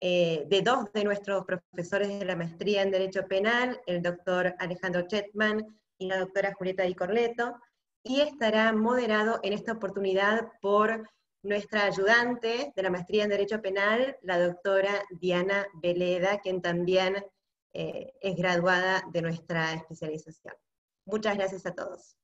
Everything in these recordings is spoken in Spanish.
Eh, de dos de nuestros profesores de la maestría en Derecho Penal, el doctor Alejandro Chetman y la doctora Julieta Di Corleto, y estará moderado en esta oportunidad por nuestra ayudante de la maestría en Derecho Penal, la doctora Diana Veleda, quien también eh, es graduada de nuestra especialización. Muchas gracias a todos.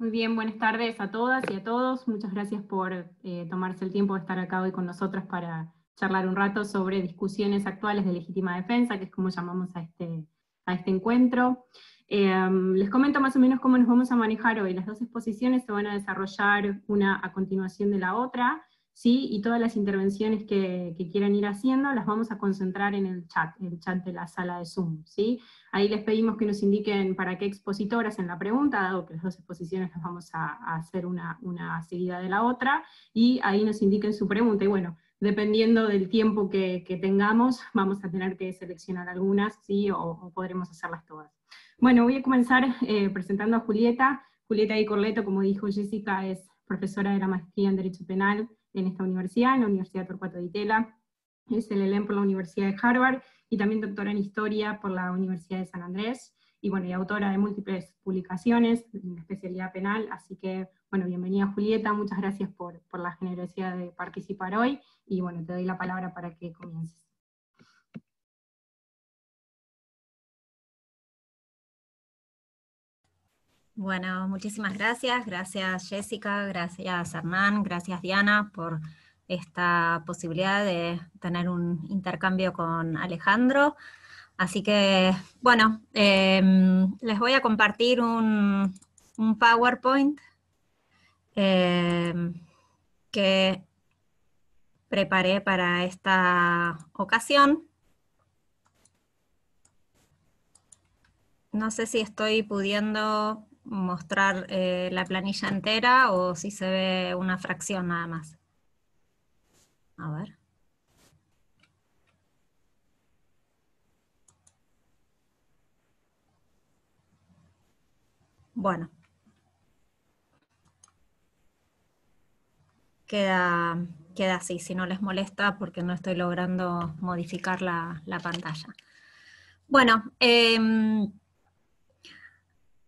Muy bien, buenas tardes a todas y a todos. Muchas gracias por eh, tomarse el tiempo de estar acá hoy con nosotras para charlar un rato sobre discusiones actuales de legítima defensa, que es como llamamos a este, este encuentro. Em, les comento más o menos cómo nos vamos a manejar hoy. Las dos exposiciones se van a desarrollar una a continuación de la otra. ¿sí? y todas las intervenciones que, quieran ir haciendo las vamos a concentrar en el chat, el chat de la sala de Zoom. ¿sí? Ahí les pedimos que nos indiquen para qué expositoras en la pregunta, dado que las dos exposiciones las vamos a, hacer una, una, seguida de la otra, y ahí nos indiquen su pregunta. Y bueno, dependiendo del tiempo que, tengamos, vamos a tener que seleccionar algunas, ¿sí? o, podremos hacerlas todas. Bueno, voy a comenzar eh, presentando a Julieta. Julieta Di Corleto, como dijo Jessica, es profesora de la maestría en Derecho Penal en esta universidad, en la Universidad Torcuato de Itela, es el ELEM por la Universidad de Harvard y también doctora en Historia por la Universidad de San Andrés, y bueno, autora de múltiples publicaciones en especialidad penal, así que bueno, bienvenida Julieta, muchas gracias por, por la generosidad de participar hoy, y bueno, te doy la palabra para que comiences. Bueno, muchísimas gracias. Gracias Jessica, gracias Hernán, gracias Diana por esta posibilidad de tener un intercambio con Alejandro. Así que, bueno, em, les voy a compartir un, PowerPoint em, que preparé para esta ocasión. No sé si estoy pudiendo mostrar eh, la planilla entera o si se ve una fracción nada más. A ver. Bueno. Queda, queda así, si no les molesta porque no estoy logrando modificar la, pantalla. Bueno, em,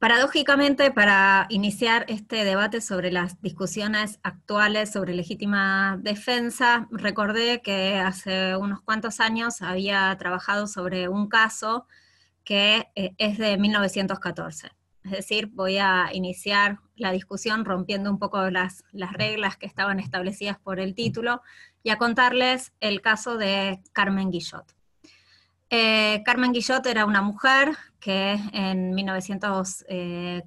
Paradójicamente, para iniciar este debate sobre las discusiones actuales sobre legítima defensa, recordé que hace unos cuantos años había trabajado sobre un caso que eh, es de 1914. Es decir, voy a iniciar la discusión rompiendo un poco las, las, reglas que estaban establecidas por el título y a contarles el caso de Carmen Guillot. Eh, Carmen Guillot era una mujer que en 1914 eh,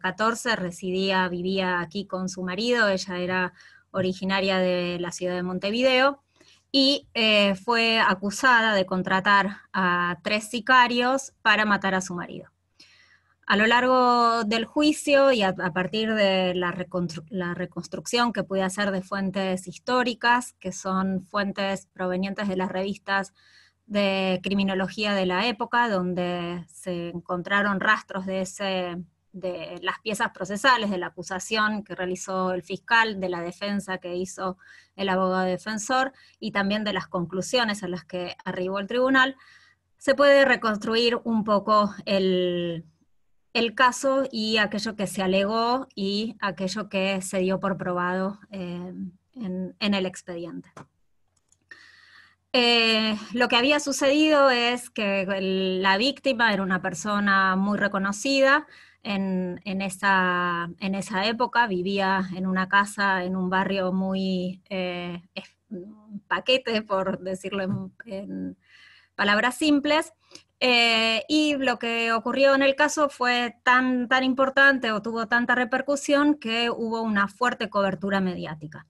residía, vivía aquí con su marido, ella era originaria de la ciudad de Montevideo, y eh, fue acusada de contratar a tres sicarios para matar a su marido. A lo largo del juicio y a, partir de la, la, reconstrucción que pude hacer de fuentes históricas, que son fuentes provenientes de las revistas de criminología de la época, donde se encontraron rastros de, las piezas procesales, de la acusación que realizó el fiscal, de la defensa que hizo el abogado defensor y también de las conclusiones a las que arribó el tribunal, se puede reconstruir un poco el, caso y aquello que se alegó y aquello que se dio por probado eh, en el expediente. Eh, lo que había sucedido es que la víctima era una persona muy reconocida en, esa, época, vivía en una casa en un barrio muy eh, paquete, por decirlo en, palabras simples, eh, y lo que ocurrió en el caso fue tan, tan importante o tuvo tanta repercusión que hubo una fuerte cobertura mediática.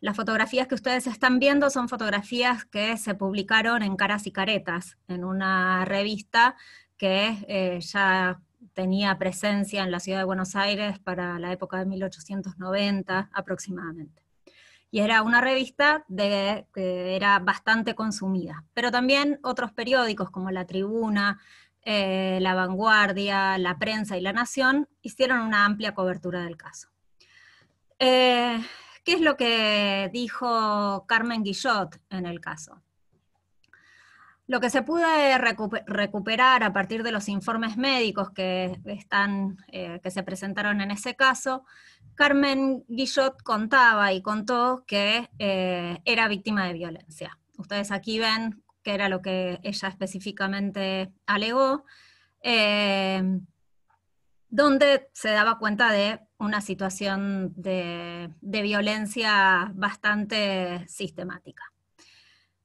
Las fotografías que ustedes están viendo son fotografías que se publicaron en Caras y Caretas, en una revista que eh, ya tenía presencia en la ciudad de Buenos Aires para la época de 1890 aproximadamente. Y era una revista que era bastante consumida, pero también otros periódicos como La Tribuna, eh, La Vanguardia, La Prensa y La Nación hicieron una amplia cobertura del caso. Eh, es lo que dijo Carmen Guillot en el caso. Lo que se pudo recuperar a partir de los informes médicos que, están, eh, que se presentaron en ese caso, Carmen Guillot contaba y contó que eh, era víctima de violencia. Ustedes aquí ven que era lo que ella específicamente alegó, eh, donde se daba cuenta de una situación de, violencia bastante sistemática.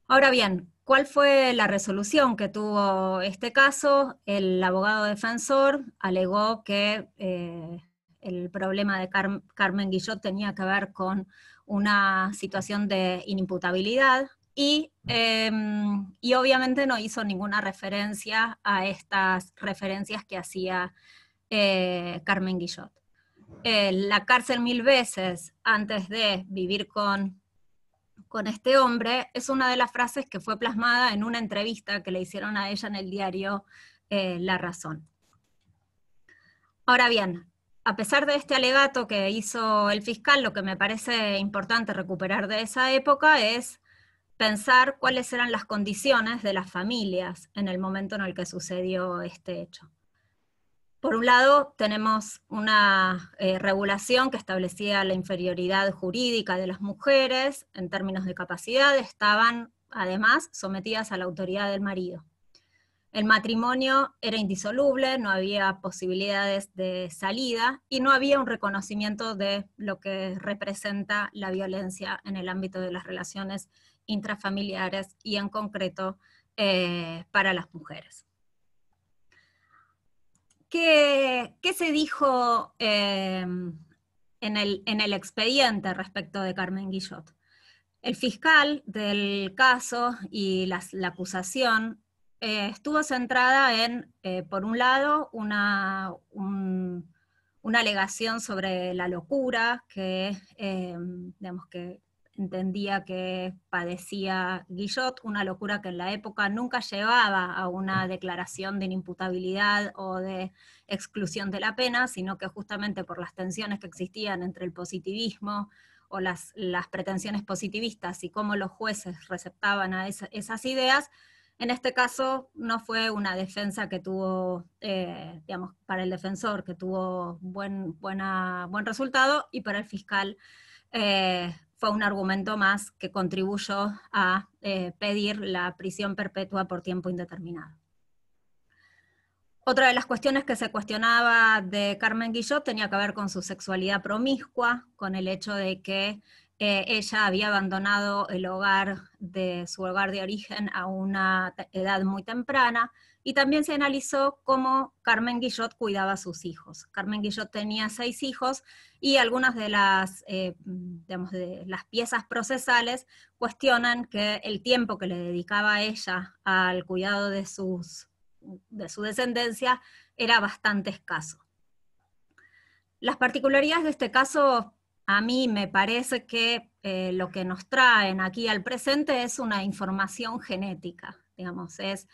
Ahora bien, ¿cuál fue la resolución que tuvo este caso? El abogado defensor alegó que eh, el problema de Carmen Guillot tenía que ver con una situación de inimputabilidad y, em, y, obviamente no hizo ninguna referencia a estas referencias que hacía eh, Carmen Guillot. Eh, la cárcel mil veces antes de vivir con, con este hombre, es una de las frases que fue plasmada en una entrevista que le hicieron a ella en el diario eh, La Razón. Ahora bien, a pesar de este alegato que hizo el fiscal, lo que me parece importante recuperar de esa época es pensar cuáles eran las condiciones de las familias en el momento en el que sucedió este hecho. Por un lado, tenemos una eh, regulación que establecía la inferioridad jurídica de las mujeres en términos de capacidad, estaban además sometidas a la autoridad del marido. El matrimonio era indisoluble, no había posibilidades de salida y no había un reconocimiento de lo que representa la violencia en el ámbito de las relaciones intrafamiliares y en concreto eh, para las mujeres. ¿Qué, se dijo em, en, el, expediente respecto de Carmen Guillot? El fiscal del caso y la acusación eh, estuvo centrada en, eh, por un lado, una, una alegación sobre la locura, que, em, digamos que entendía que padecía Guillot, una locura que en la época nunca llevaba a una declaración de inimputabilidad o de exclusión de la pena, sino que justamente por las tensiones que existían entre el positivismo o las, pretensiones positivistas y cómo los jueces receptaban a esas ideas, en este caso no fue una defensa que tuvo, eh, digamos, para el defensor que tuvo buen, buena, buen resultado y para el fiscal eh, fue un argumento más que contribuyó a eh, pedir la prisión perpetua por tiempo indeterminado. Otra de las cuestiones que se cuestionaba de Carmen Guillot tenía que ver con su sexualidad promiscua, con el hecho de que eh, ella había abandonado el hogar de su hogar de origen a una edad muy temprana, y también se analizó cómo Carmen Guillot cuidaba a sus hijos. Carmen Guillot tenía seis hijos y algunas de las, eh, las piezas procesales cuestionan que el tiempo que le dedicaba ella al cuidado de, sus, de su descendencia era bastante escaso. Las particularidades de este caso a mí me parece que eh, lo que nos traen aquí al presente es una información genética, digamos, es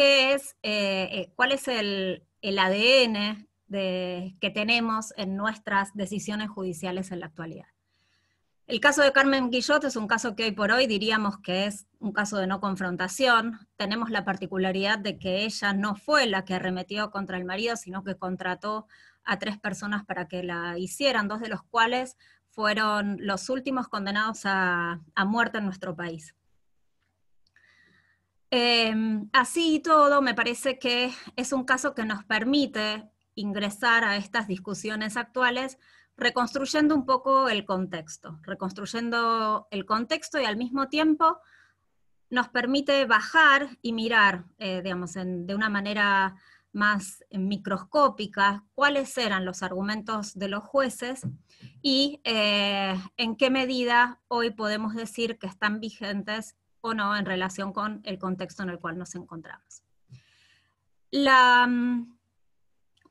es, eh, eh, cuál es el, ADN que tenemos en nuestras decisiones judiciales en la actualidad. El caso de Carmen Guillot es un caso que hoy por hoy diríamos que es un caso de no confrontación. Tenemos la particularidad de que ella no fue la que arremetió contra el marido, sino que contrató a tres personas para que la hicieran, dos de los cuales fueron los últimos condenados a muerte en nuestro país. Em, así y todo, me parece que es un caso que nos permite ingresar a estas discusiones actuales reconstruyendo un poco el contexto, reconstruyendo el contexto y al mismo tiempo nos permite bajar y mirar, eh, digamos, de una manera más microscópica, cuáles eran los argumentos de los jueces y eh, en qué medida hoy podemos decir que están vigentes en relación con el contexto en el cual nos encontramos. La, mm,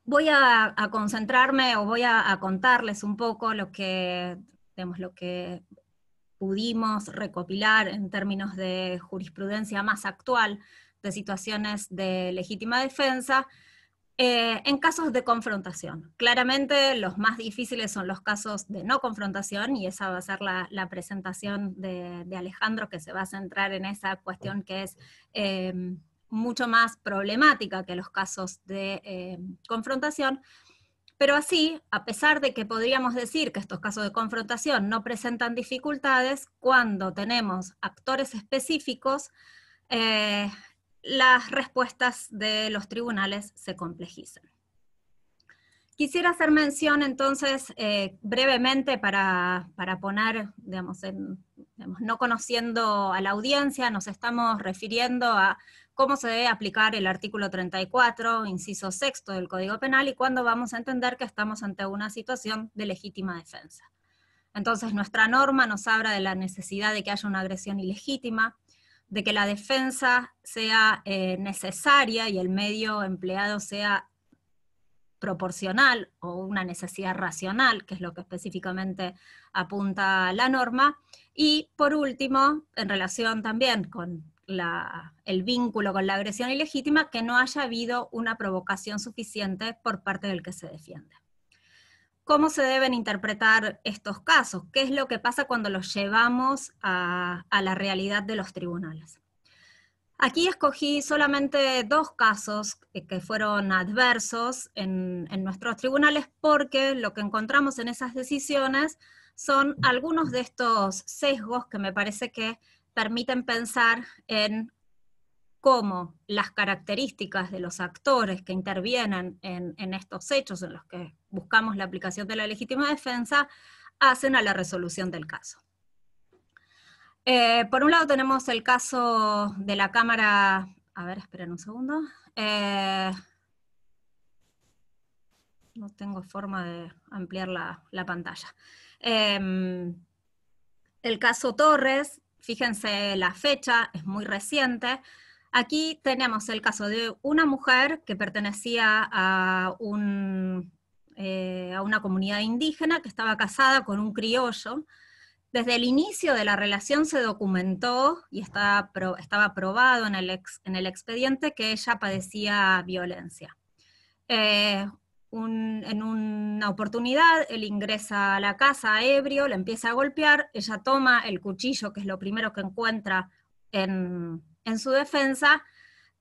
voy a, concentrarme o voy a, contarles un poco lo que, lo que pudimos recopilar en términos de jurisprudencia más actual de situaciones de legítima defensa eh, en casos de confrontación. Claramente los más difíciles son los casos de no confrontación y esa va a ser la, presentación de, Alejandro que se va a centrar en esa cuestión que es em, mucho más problemática que los casos de em, confrontación. Pero así, a pesar de que podríamos decir que estos casos de confrontación no presentan dificultades, cuando tenemos actores específicos, eh, las respuestas de los tribunales se complejizan. Quisiera hacer mención entonces eh, brevemente para, poner, digamos, digamos, no conociendo a la audiencia, nos estamos refiriendo a cómo se debe aplicar el artículo 34, inciso sexto del Código Penal, y cuándo vamos a entender que estamos ante una situación de legítima defensa. Entonces, nuestra norma nos habla de la necesidad de que haya una agresión ilegítima, de que la defensa sea eh, necesaria y el medio empleado sea proporcional o una necesidad racional, que es lo que específicamente apunta la norma. Y por último, en relación también con el vínculo con la agresión ilegítima, que no haya habido una provocación suficiente por parte del que se defiende cómo se deben interpretar estos casos, qué es lo que pasa cuando los llevamos a, la realidad de los tribunales. Aquí escogí solamente dos casos que fueron adversos en, nuestros tribunales porque lo que encontramos en esas decisiones son algunos de estos sesgos que me parece que permiten pensar en cómo las características de los actores que intervienen en, estos hechos en los que buscamos la aplicación de la legítima defensa hacen a la resolución del caso. Eh, por un lado tenemos el caso de la Cámara, a ver, esperen un segundo, eh, no tengo forma de ampliar la, pantalla. Em, el caso Torres, fíjense la fecha, es muy reciente, Aquí tenemos el caso de una mujer que pertenecía eh, a, una comunidad indígena que estaba casada con un criollo. Desde el inicio de la relación se documentó y estaba, estaba probado en el, expediente que ella padecía violencia. Eh, en una oportunidad, él ingresa a la casa ebrio, le empieza a golpear, ella toma el cuchillo, que es lo primero que encuentra en, en su defensa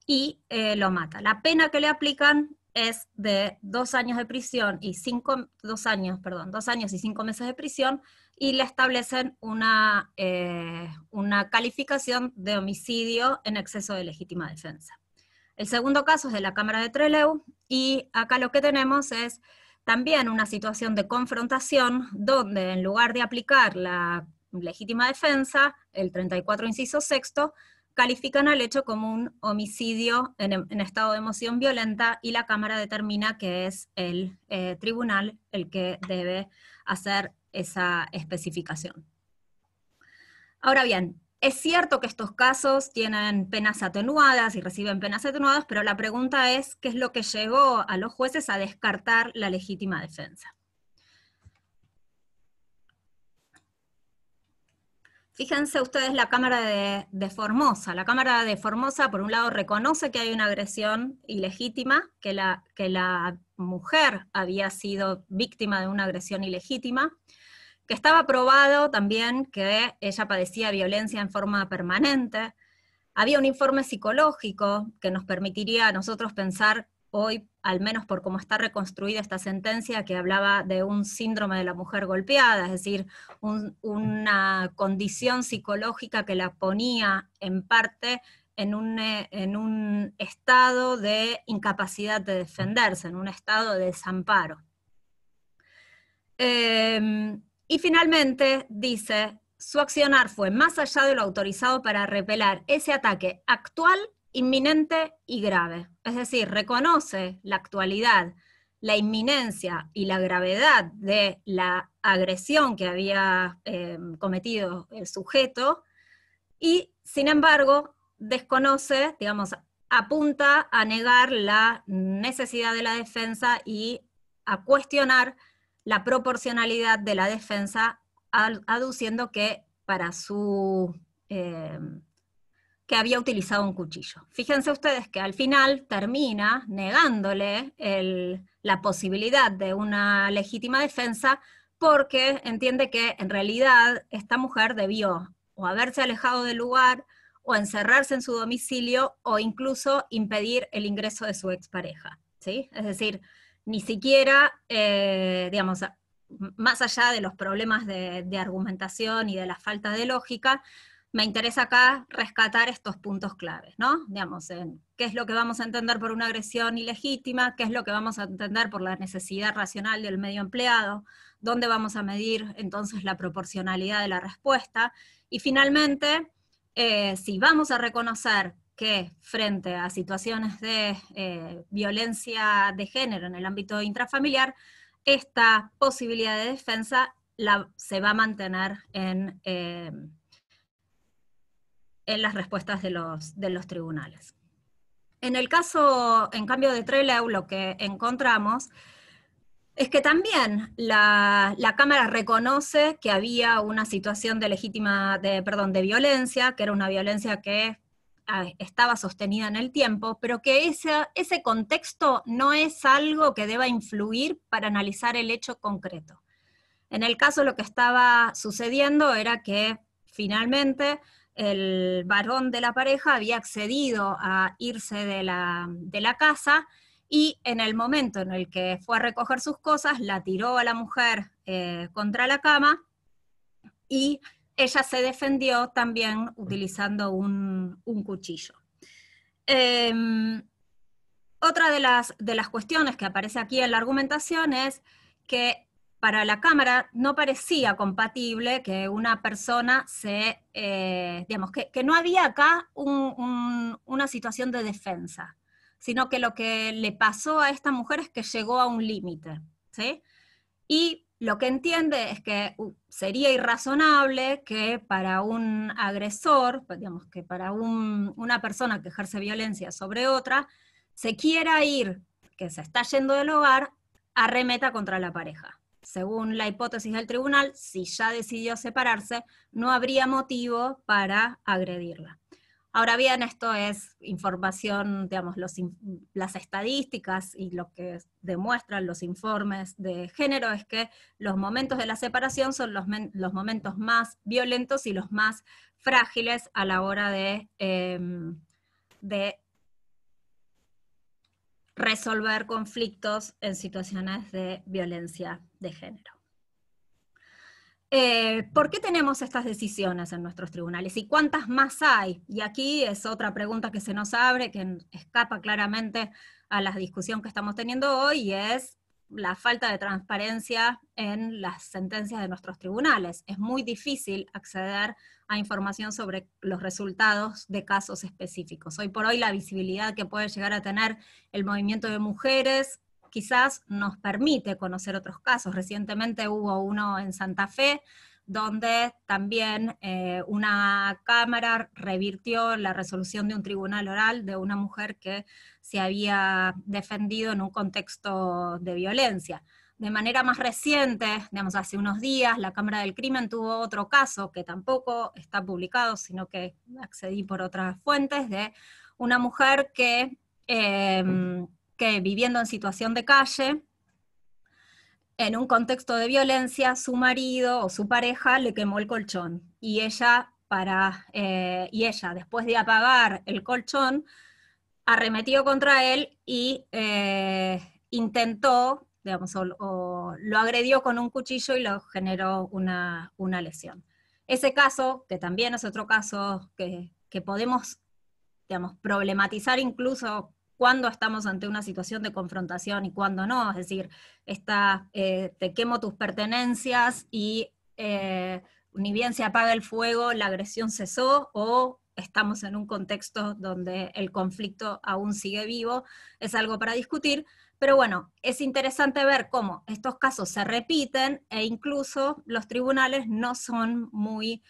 y eh, lo mata. La pena que le aplican es de dos años de prisión y cinco, dos años, perdón, dos años y cinco meses de prisión y le establecen una, eh, una calificación de homicidio en exceso de legítima defensa. El segundo caso es de la Cámara de Trelew y acá lo que tenemos es también una situación de confrontación donde en lugar de aplicar la legítima defensa, el 34 inciso sexto, califican al hecho como un homicidio en, estado de emoción violenta y la Cámara determina que es el eh, tribunal el que debe hacer esa especificación. Ahora bien, es cierto que estos casos tienen penas atenuadas y reciben penas atenuadas, pero la pregunta es qué es lo que llevó a los jueces a descartar la legítima defensa. Fíjense ustedes la Cámara de, Formosa. La Cámara de Formosa, por un lado, reconoce que hay una agresión ilegítima, que la, que la mujer había sido víctima de una agresión ilegítima, que estaba probado también que ella padecía violencia en forma permanente. Había un informe psicológico que nos permitiría a nosotros pensar hoy al menos por cómo está reconstruida esta sentencia, que hablaba de un síndrome de la mujer golpeada, es decir, una condición psicológica que la ponía en parte eh, en un, estado de incapacidad de defenderse, en un estado de desamparo. Em, y finalmente dice, su accionar fue más allá de lo autorizado para repelar ese ataque actual inminente y grave. Es decir, reconoce la actualidad, la inminencia y la gravedad de la agresión que había eh, cometido el sujeto y, sin embargo, desconoce, digamos, apunta a negar la necesidad de la defensa y a cuestionar la proporcionalidad de la defensa, aduciendo que para su eh, que había utilizado un cuchillo. Fíjense ustedes que al final termina negándole la posibilidad de una legítima defensa porque entiende que en realidad esta mujer debió o haberse alejado del lugar o encerrarse en su domicilio o incluso impedir el ingreso de su expareja. ¿sí? Es decir, ni siquiera, eh, digamos, más allá de los problemas de, de argumentación y de la falta de lógica, me interesa acá rescatar estos puntos claves, ¿no? Digamos, en qué es lo que vamos a entender por una agresión ilegítima, qué es lo que vamos a entender por la necesidad racional del medio empleado, dónde vamos a medir entonces la proporcionalidad de la respuesta, y finalmente, eh, si vamos a reconocer que frente a situaciones de eh, violencia de género en el ámbito intrafamiliar, esta posibilidad de defensa la, se va a mantener en... Eh, en las respuestas de los, tribunales. En el caso, en cambio de Trelew, lo que encontramos es que también la, Cámara reconoce que había una situación de legítima, de, perdón, de violencia, que era una violencia que ah, estaba sostenida en el tiempo, pero que ese, ese contexto no es algo que deba influir para analizar el hecho concreto. En el caso lo que estaba sucediendo era que finalmente el varón de la pareja había accedido a irse de la, casa y en el momento en el que fue a recoger sus cosas, la tiró a la mujer eh, contra la cama y ella se defendió también utilizando un, cuchillo. Em, otra de las, de las cuestiones que aparece aquí en la argumentación es que para la Cámara no parecía compatible que una persona se, eh, digamos, que, no había acá una situación de defensa, sino que lo que le pasó a esta mujer es que llegó a un límite, ¿sí? Y lo que entiende es que sería irrazonable que para un agresor, pues, digamos, que para una persona que ejerce violencia sobre otra, se quiera ir, que se está yendo del hogar, arremeta contra la pareja. Según la hipótesis del tribunal, si ya decidió separarse, no habría motivo para agredirla. Ahora bien, esto es información, digamos, las estadísticas y lo que demuestran los informes de género es que los momentos de la separación son los, momentos más violentos y los más frágiles a la hora de, em, de resolver conflictos en situaciones de violencia género. Eh, ¿Por qué tenemos estas decisiones en nuestros tribunales y cuántas más hay? Y aquí es otra pregunta que se nos abre, que escapa claramente a la discusión que estamos teniendo hoy, y es la falta de transparencia en las sentencias de nuestros tribunales. Es muy difícil acceder a información sobre los resultados de casos específicos. Hoy por hoy la visibilidad que puede llegar a tener el movimiento de mujeres quizás nos permite conocer otros casos. Recientemente hubo uno en Santa Fe donde también eh, una cámara revirtió la resolución de un tribunal oral de una mujer que se había defendido en un contexto de violencia. De manera más reciente, digamos, hace unos días, la Cámara del Crimen tuvo otro caso que tampoco está publicado, sino que accedí por otras fuentes, de una mujer que em, que viviendo en situación de calle, en un contexto de violencia, su marido o su pareja le quemó el colchón y ella, para, eh, y ella después de apagar el colchón, arremetió contra él y eh, intentó, digamos, lo agredió con un cuchillo y lo generó una, lesión. Ese caso, que también es otro caso que, podemos digamos, problematizar incluso cuándo estamos ante una situación de confrontación y cuándo no. Es decir, eh, te quemo tus pertenencias y eh, ni bien se apaga el fuego, la agresión cesó o estamos en un contexto donde el conflicto aún sigue vivo, es algo para discutir, pero bueno, es interesante ver cómo estos casos se repiten e incluso los tribunales no son muy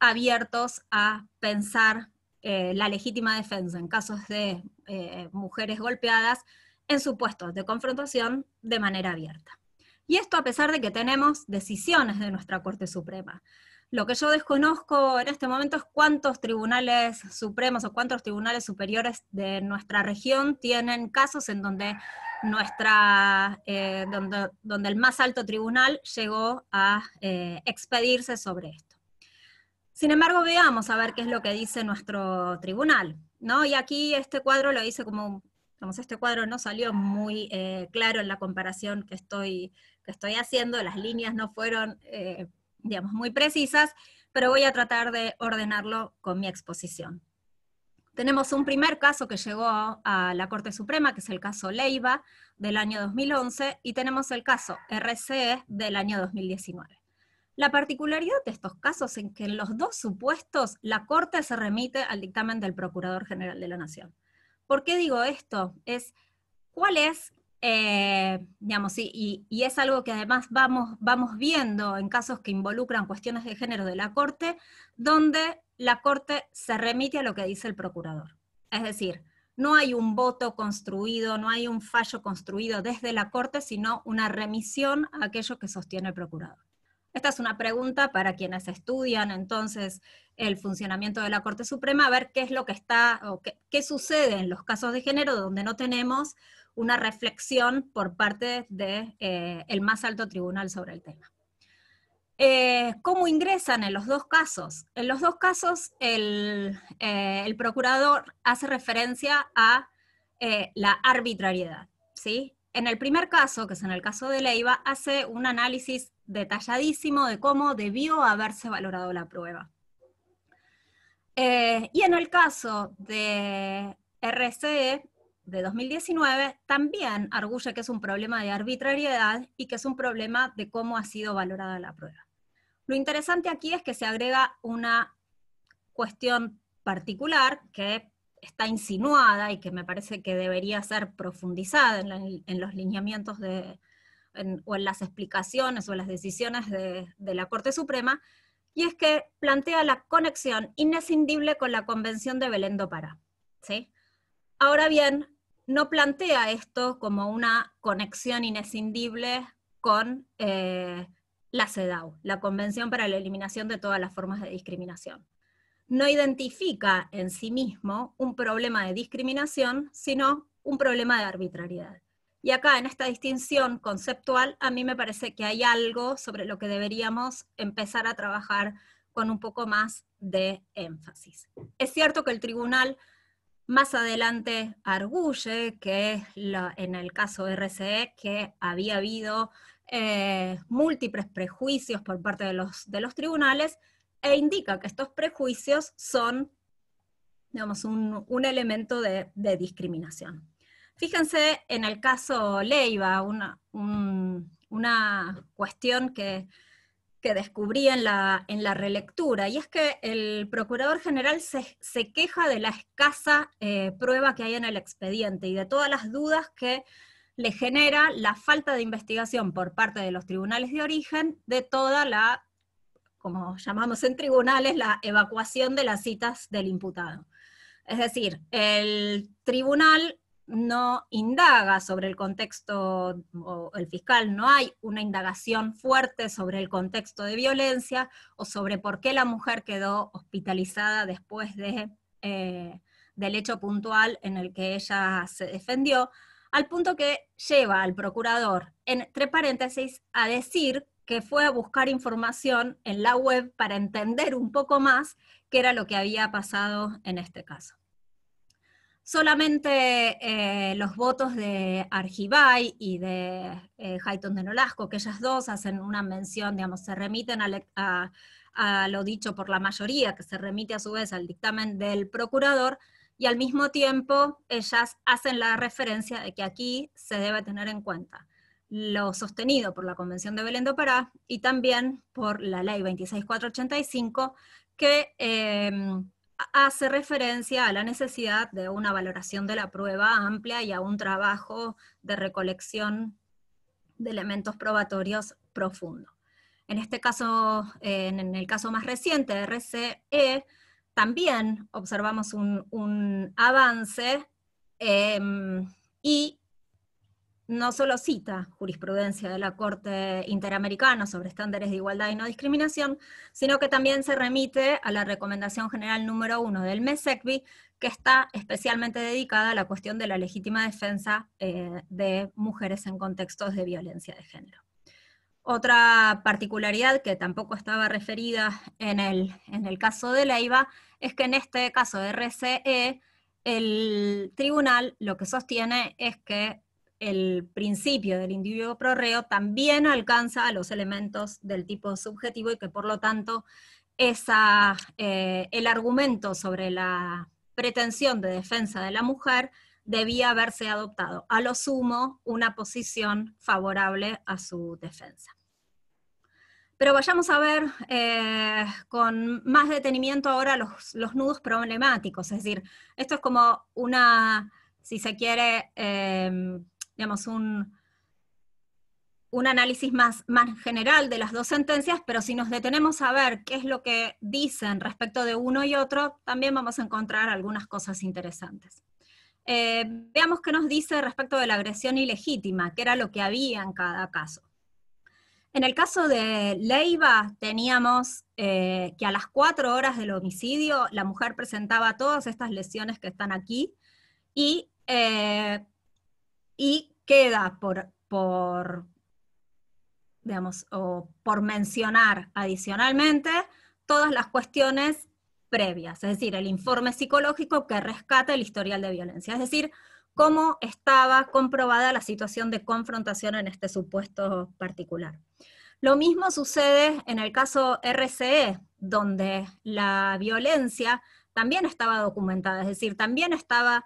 abiertos a pensar eh, la legítima defensa en casos de eh, mujeres golpeadas en supuestos de confrontación de manera abierta. Y esto a pesar de que tenemos decisiones de nuestra Corte Suprema. Lo que yo desconozco en este momento es cuántos tribunales supremos o cuántos tribunales superiores de nuestra región tienen casos en donde, nuestra, eh, donde, el más alto tribunal llegó a eh, expedirse sobre esto. Sin embargo, veamos a ver qué es lo que dice nuestro tribunal. ¿no? Y aquí este cuadro lo hice como, este cuadro no salió muy eh, claro en la comparación que estoy, que estoy haciendo, las líneas no fueron, eh, digamos, muy precisas, pero voy a tratar de ordenarlo con mi exposición. Tenemos un primer caso que llegó a la Corte Suprema, que es el caso Leiva del año 2011, y tenemos el caso RCE del año 2019. La particularidad de estos casos es que en los dos supuestos la Corte se remite al dictamen del Procurador General de la Nación. ¿Por qué digo esto? Es cuál es, eh, digamos, y, es algo que además vamos, vamos viendo en casos que involucran cuestiones de género de la Corte, donde la Corte se remite a lo que dice el Procurador. Es decir, no hay un voto construido, no hay un fallo construido desde la Corte, sino una remisión a aquello que sostiene el Procurador. Esta es una pregunta para quienes estudian entonces el funcionamiento de la Corte Suprema, a ver qué es lo que está o qué, sucede en los casos de género donde no tenemos una reflexión por parte del de, eh, el más alto tribunal sobre el tema. Eh, ¿Cómo ingresan en los dos casos? En los dos casos el, eh, el procurador hace referencia a la arbitrariedad, ¿sí? en el primer caso, que es en el caso de Leiva, hace un análisis detalladísimo de cómo debió haberse valorado la prueba. Eh, y en el caso de RCE de 2019, también arguye que es un problema de arbitrariedad y que es un problema de cómo ha sido valorada la prueba. Lo interesante aquí es que se agrega una cuestión particular que está insinuada y que me parece que debería ser profundizada en, los lineamientos de, o en las explicaciones o las decisiones de, la Corte Suprema, y es que plantea la conexión inescindible con la Convención de Belén do Pará. Ahora bien, no plantea esto como una conexión inescindible con eh, la CEDAW, la Convención para la Eliminación de todas las Formas de Discriminación no identifica en sí mismo un problema de discriminación, sino un problema de arbitrariedad. Y acá en esta distinción conceptual, a mí me parece que hay algo sobre lo que deberíamos empezar a trabajar con un poco más de énfasis. Es cierto que el tribunal más adelante arguye que en el caso RCE e, que había habido eh, múltiples prejuicios por parte de los tribunales, e indica que estos prejuicios son, digamos, un, elemento de, discriminación. Fíjense en el caso Leiva, una, una cuestión que, descubrí en la, en la, relectura, y es que el procurador general se, queja de la escasa eh, prueba que hay en el expediente y de todas las dudas que le genera la falta de investigación por parte de los tribunales de origen de toda la como llamamos en tribunales, la evacuación de las citas del imputado. Es decir, el tribunal no indaga sobre el contexto, o el fiscal no hay una indagación fuerte sobre el contexto de violencia o sobre por qué la mujer quedó hospitalizada después de, eh, del hecho puntual en el que ella se defendió, al punto que lleva al procurador, entre paréntesis, a decir que fue a buscar información en la web para entender un poco más qué era lo que había pasado en este caso. Solamente eh, los votos de Argibay y de eh, Hayton de Nolasco, que ellas dos hacen una mención, digamos, se remiten a lo dicho por la mayoría, que se remite a su vez al dictamen del procurador, y al mismo tiempo ellas hacen la referencia de que aquí se debe tener en cuenta lo sostenido por la Convención de Belén de Pará y también por la Ley 26485, que em, hace referencia a la necesidad de una valoración de la prueba amplia y a un trabajo de recolección de elementos probatorios profundo. En este caso, en el caso más reciente, RCE, también observamos un, avance em, y no solo cita jurisprudencia de la Corte Interamericana sobre estándares de igualdad y no discriminación, sino que también se remite a la Recomendación General número uno del MESECBI, que está especialmente dedicada a la cuestión de la legítima defensa eh, de mujeres en contextos de violencia de género. Otra particularidad que tampoco estaba referida en el, en el caso de Leiva es que en este caso de RCE, el tribunal lo que sostiene es que el principio del individuo prorreo también alcanza a los elementos del tipo subjetivo y que por lo tanto esa, eh, el argumento sobre la pretensión de defensa de la mujer debía haberse adoptado a lo sumo una posición favorable a su defensa. Pero vayamos a ver eh, con más detenimiento ahora los, nudos problemáticos, es decir, esto es como una, si se quiere, eh, digamos, un, un análisis más, más general de las dos sentencias, pero si nos detenemos a ver qué es lo que dicen respecto de uno y otro, también vamos a encontrar algunas cosas interesantes. Eh, veamos qué nos dice respecto de la agresión ilegítima, qué era lo que había en cada caso. En el caso de Leiva, teníamos eh, que a las cuatro horas del homicidio la mujer presentaba todas estas lesiones que están aquí y eh, y queda por, por o por mencionar adicionalmente todas las cuestiones previas, es decir, el informe psicológico que rescata el historial de violencia, es decir, cómo estaba comprobada la situación de confrontación en este supuesto particular. Lo mismo sucede en el caso RCE, donde la violencia también estaba documentada, es decir, también estaba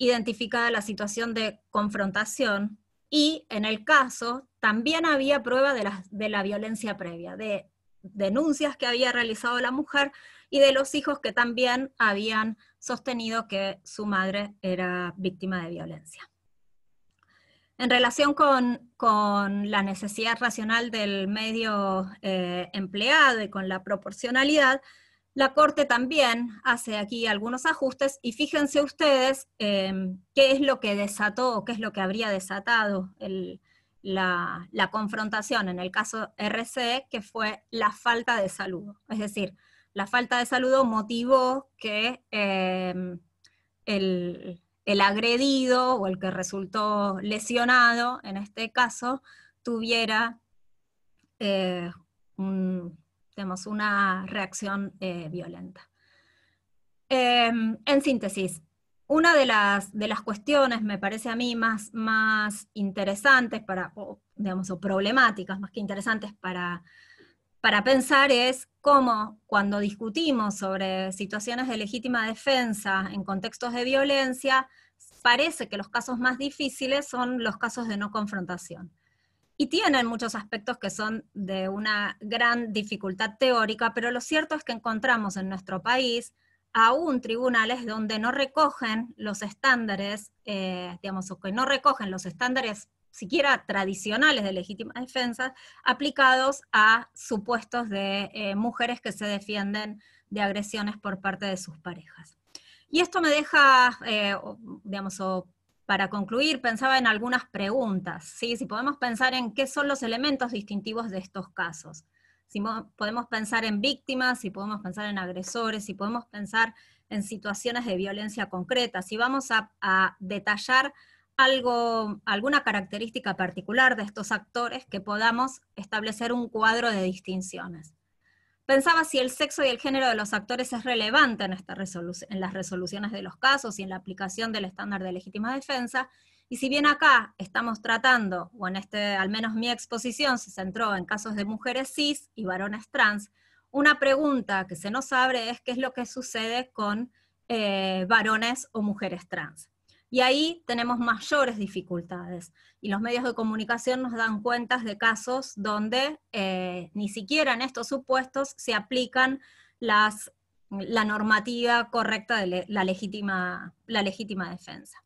identificada la situación de confrontación y en el caso también había prueba de la, violencia previa, de denuncias que había realizado la mujer y de los hijos que también habían sostenido que su madre era víctima de violencia. En relación con, la necesidad racional del medio eh, empleado y con la proporcionalidad, la Corte también hace aquí algunos ajustes y fíjense ustedes em, qué es lo que desató qué es lo que habría desatado la, confrontación en el caso RC, que fue la falta de saludo. Es decir, la falta de saludo motivó que em, el, agredido o el que resultó lesionado, en este caso, tuviera eh, un, digamos, una reacción eh, violenta. Em, en síntesis, una de las, cuestiones, me parece a mí, más, más interesantes para, o, problemáticas más que interesantes para, para pensar es cómo cuando discutimos sobre situaciones de legítima defensa en contextos de violencia, parece que los casos más difíciles son los casos de no confrontación y tienen muchos aspectos que son de una gran dificultad teórica, pero lo cierto es que encontramos en nuestro país aún tribunales donde no recogen los estándares, eh, digamos, o que no recogen los estándares siquiera tradicionales de legítima defensa, aplicados a supuestos de eh, mujeres que se defienden de agresiones por parte de sus parejas. Y esto me deja, eh, digamos, o para concluir, pensaba en algunas preguntas, ¿sí? si podemos pensar en qué son los elementos distintivos de estos casos, si podemos pensar en víctimas, si podemos pensar en agresores, si podemos pensar en situaciones de violencia concreta, si vamos a, a detallar algo, alguna característica particular de estos actores que podamos establecer un cuadro de distinciones. Pensaba si el sexo y el género de los actores es relevante en, en las resoluciones de los casos y en la aplicación del estándar de legítima defensa, y si bien acá estamos tratando, o en este, al menos mi exposición se centró en casos de mujeres cis y varones trans, una pregunta que se nos abre es qué es lo que sucede con eh, varones o mujeres trans. Y ahí tenemos mayores dificultades. Y los medios de comunicación nos dan cuentas de casos donde eh, ni siquiera en estos supuestos se aplican las, la normativa correcta de la, legítima, la legítima defensa.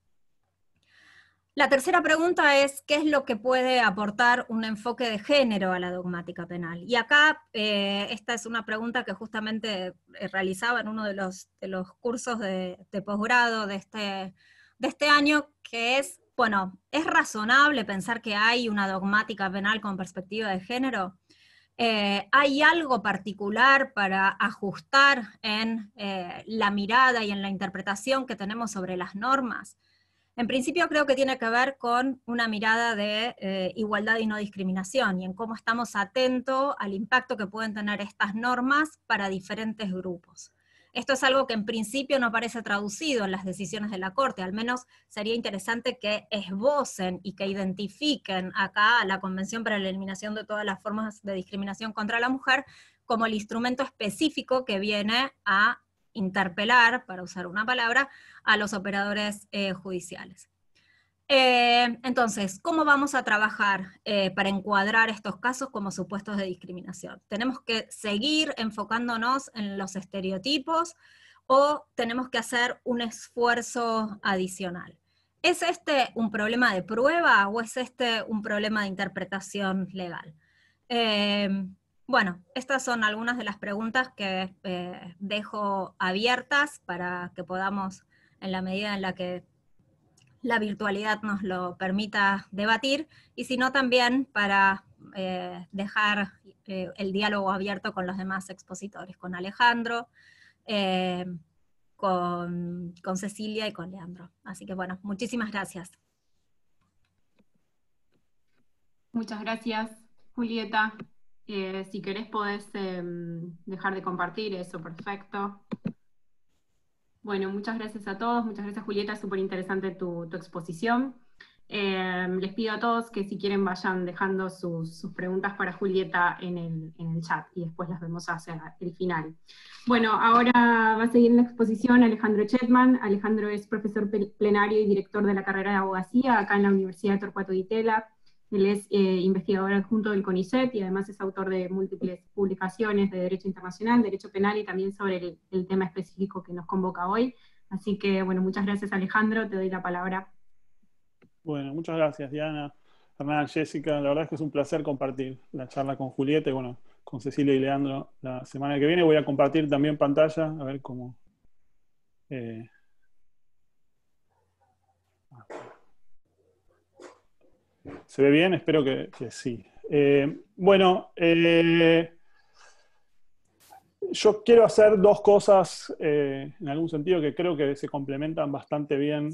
La tercera pregunta es, ¿qué es lo que puede aportar un enfoque de género a la dogmática penal? Y acá, eh, esta es una pregunta que justamente eh, realizaba en uno de los, los cursos de posgrado de este este año, que es, bueno, ¿es razonable pensar que hay una dogmática penal con perspectiva de género? Eh, ¿Hay algo particular para ajustar en eh, la mirada y en la interpretación que tenemos sobre las normas? En principio creo que tiene que ver con una mirada de eh, igualdad y no discriminación y en cómo estamos atentos al impacto que pueden tener estas normas para diferentes grupos. Esto es algo que en principio no parece traducido en las decisiones de la Corte, al menos sería interesante que esbocen y que identifiquen acá la Convención para la Eliminación de todas las formas de discriminación contra la mujer como el instrumento específico que viene a interpelar, para usar una palabra, a los operadores eh, judiciales. Eh, entonces, ¿cómo vamos a trabajar eh, para encuadrar estos casos como supuestos de discriminación? ¿Tenemos que seguir enfocándonos en los estereotipos o tenemos que hacer un esfuerzo adicional? ¿Es este un problema de prueba o es este un problema de interpretación legal? Eh, bueno, estas son algunas de las preguntas que dejo abiertas para que podamos, en la medida en la que la virtualidad nos lo permita debatir y si no también para eh, dejar eh, el diálogo abierto con los demás expositores, con Alejandro, eh, con, Cecilia y con Leandro. Así que bueno, muchísimas gracias. Muchas gracias, Julieta. si querés podés em, dejar de compartir eso, perfecto. Bueno, muchas gracias a todos, muchas gracias Julieta, súper interesante tu, exposición. Em, les pido a todos que si quieren vayan dejando sus, preguntas para Julieta en el, chat y después las vemos hacia el final. Bueno, ahora va a seguir la exposición Alejandro Chetman. Alejandro es profesor plenario y director de la carrera de abogacía acá en la Universidad de Torcuato Di Tella. Él es eh, investigador adjunto del CONICET y además es autor de múltiples publicaciones de Derecho Internacional, Derecho Penal y también sobre el, tema específico que nos convoca hoy. Así que, bueno, muchas gracias Alejandro, te doy la palabra. Bueno, muchas gracias Diana, Hernán, Jessica. La verdad es que es un placer compartir la charla con Julieta y, bueno, con Cecilia y Leandro la semana que viene. Voy a compartir también pantalla, a ver cómo... Eh, ¿Se ve bien? Espero que, sí. Eh, bueno, eh, yo quiero hacer dos cosas eh, en algún sentido que creo que se complementan bastante bien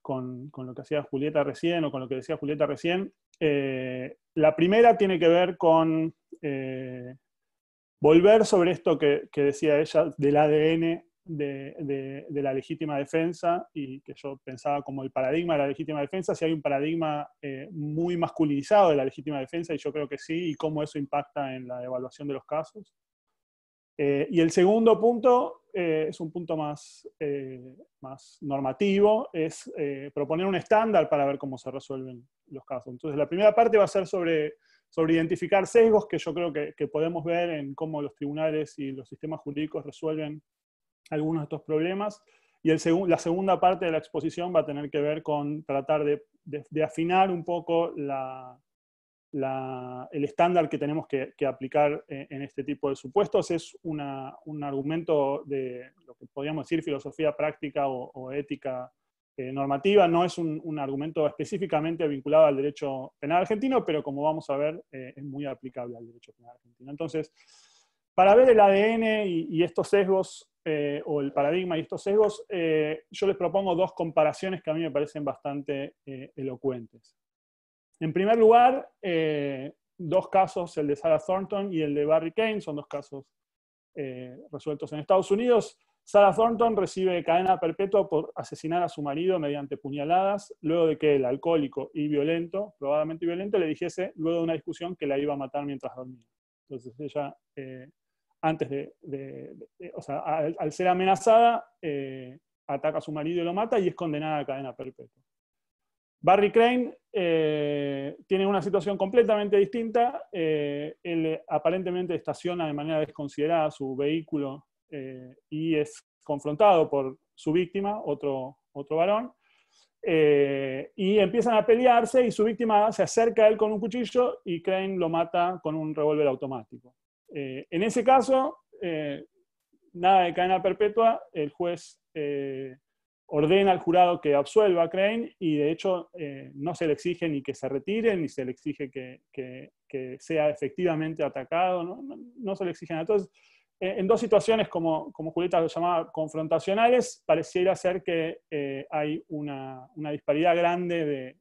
con, lo que hacía Julieta recién o con lo que decía Julieta recién. la primera tiene que ver con volver sobre esto que decía ella del ADN de, la legítima defensa y que yo pensaba como el paradigma de la legítima defensa, si hay un paradigma eh, muy masculinizado de la legítima defensa, y yo creo que sí, y cómo eso impacta en la evaluación de los casos. Eh, y el segundo punto eh, es un punto más, más normativo, es proponer un estándar para ver cómo se resuelven los casos. Entonces, la primera parte va a ser sobre, sobre identificar sesgos que yo creo que podemos ver en cómo los tribunales y los sistemas jurídicos resuelven algunos de estos problemas. Y el la segunda parte de la exposición va a tener que ver con tratar de, afinar un poco la, el estándar que tenemos que, aplicar eh, en, este tipo de supuestos. Es un argumento de lo que podríamos decir filosofía práctica o, ética eh, normativa. No es un, argumento específicamente vinculado al derecho penal argentino, pero como vamos a ver, eh, es muy aplicable al derecho penal argentino. Entonces, para ver el ADN y estos sesgos eh, o el paradigma y estos sesgos, eh, yo les propongo dos comparaciones que a mí me parecen bastante eh, elocuentes. En primer lugar, dos casos, el de Sarah Thornton y el de Barry Kane, son dos casos resueltos en Estados Unidos. Sarah Thornton recibe cadena perpetua por asesinar a su marido mediante puñaladas, luego de que el alcohólico y violento, probablemente violento, le dijese luego de una discusión que la iba a matar mientras dormía. Entonces ella antes de, al, ser amenazada, eh, ataca a su marido y lo mata y es condenada a cadena perpetua. Barry Crane eh, tiene una situación completamente distinta. Eh, él aparentemente estaciona de manera desconsiderada su vehículo y es confrontado por su víctima, otro, otro varón. y empiezan a pelearse y su víctima se acerca a él con un cuchillo y Crane lo mata con un revólver automático. Eh, en ese caso, eh, nada de cadena perpetua, el juez eh, ordena al jurado que absuelva a Crane y de hecho no se le exige ni que se retire, ni se le exige que, sea efectivamente atacado, no, se le exigen. nada. Entonces, en dos situaciones, como, como, Julieta lo llamaba, confrontacionales, pareciera ser que hay una, disparidad grande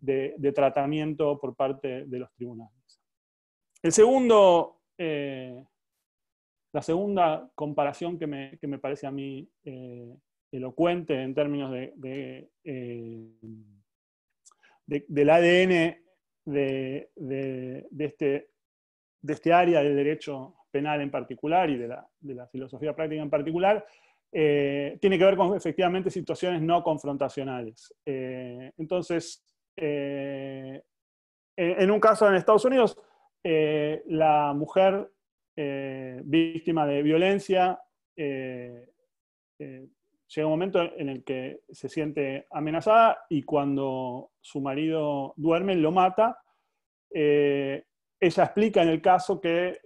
de, de, tratamiento por parte de los tribunales. El segundo eh, la segunda comparación que me, que me parece a mí eh, elocuente en términos de, eh, del ADN de, este, de este área de derecho penal en particular y de la filosofía práctica en particular, tiene que ver con efectivamente situaciones no confrontacionales. entonces, en un caso en Estados Unidos, eh, la mujer eh, víctima de violencia eh, llega un momento en el que se siente amenazada y cuando su marido duerme lo mata. ella explica en el caso que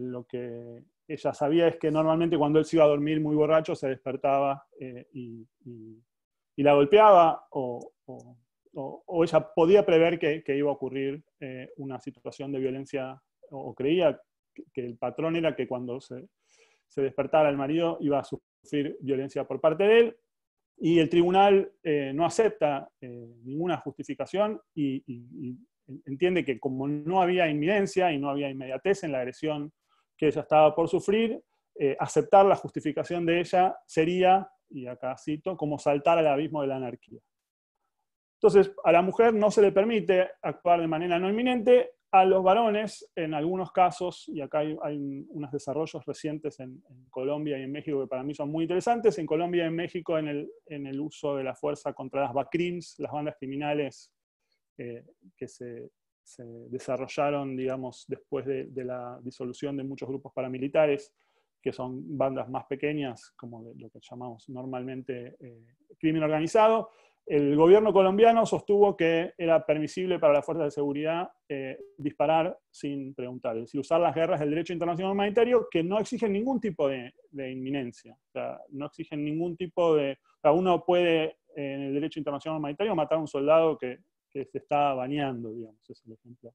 lo que ella sabía es que normalmente cuando él se iba a dormir muy borracho se despertaba y, la golpeaba o o, ella podía prever que, iba a ocurrir eh, una situación de violencia, o, creía que, el patrón era que cuando se, despertara el marido iba a sufrir violencia por parte de él, y el tribunal eh, no acepta eh, ninguna justificación y, entiende que como no había inminencia y no había inmediatez en la agresión que ella estaba por sufrir, aceptar la justificación de ella sería, y acá cito, como saltar al abismo de la anarquía. Entonces, a la mujer no se le permite actuar de manera no inminente, a los varones, en algunos casos, y acá hay, unos desarrollos recientes en, Colombia y en México que para mí son muy interesantes, en Colombia y en México en el, uso de la fuerza contra las BACRIMS, las bandas criminales eh, que se, desarrollaron, digamos, después de, la disolución de muchos grupos paramilitares, que son bandas más pequeñas, como lo que llamamos normalmente eh, crimen organizado, el gobierno colombiano sostuvo que era permisible para las fuerzas de seguridad eh, disparar sin preguntar, es decir, usar las guerras del derecho internacional humanitario que no exigen ningún tipo de, inminencia, o sea, no exigen ningún tipo de... O sea, uno puede eh, en el derecho internacional humanitario matar a un soldado que, se está bañando, digamos, es el ejemplo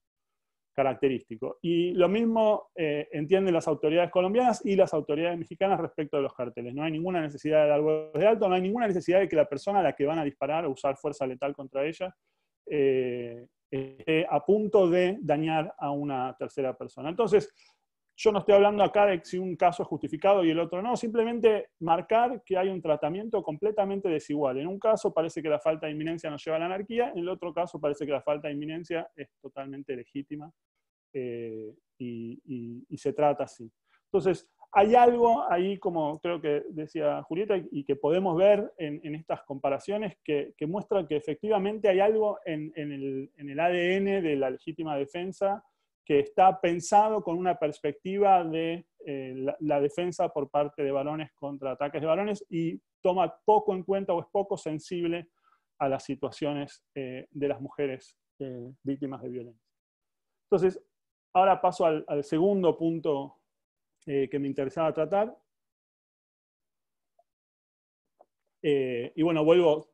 característico. Y lo mismo eh, entienden las autoridades colombianas y las autoridades mexicanas respecto de los carteles. No hay ninguna necesidad de dar de alto, no hay ninguna necesidad de que la persona a la que van a disparar o usar fuerza letal contra ella eh, esté a punto de dañar a una tercera persona. Entonces, yo no estoy hablando acá de si un caso es justificado y el otro no, simplemente marcar que hay un tratamiento completamente desigual. En un caso parece que la falta de inminencia nos lleva a la anarquía, en el otro caso parece que la falta de inminencia es totalmente legítima eh, y, se trata así. Entonces, hay algo ahí, como creo que decía Julieta, y que podemos ver en, estas comparaciones, que, muestra que efectivamente hay algo en, el, ADN de la legítima defensa que está pensado con una perspectiva de eh, la, defensa por parte de varones contra ataques de varones y toma poco en cuenta o es poco sensible a las situaciones eh, de las mujeres eh, víctimas de violencia. Entonces, ahora paso al, segundo punto que me interesaba tratar. y bueno, vuelvo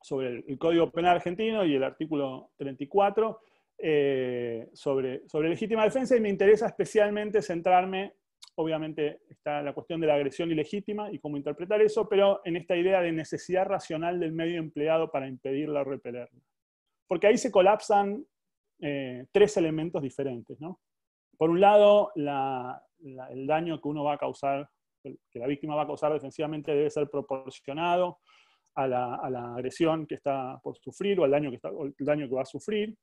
sobre el Código Penal argentino y el artículo 34 eh, sobre, legítima defensa y me interesa especialmente centrarme, obviamente está la cuestión de la agresión ilegítima y cómo interpretar eso, pero en esta idea de necesidad racional del medio empleado para impedirla o repelerla. Porque ahí se colapsan eh, tres elementos diferentes. Por un lado, el daño que uno va a causar, que la víctima va a causar defensivamente debe ser proporcionado a la, agresión que está por sufrir o al el daño que va a sufrir.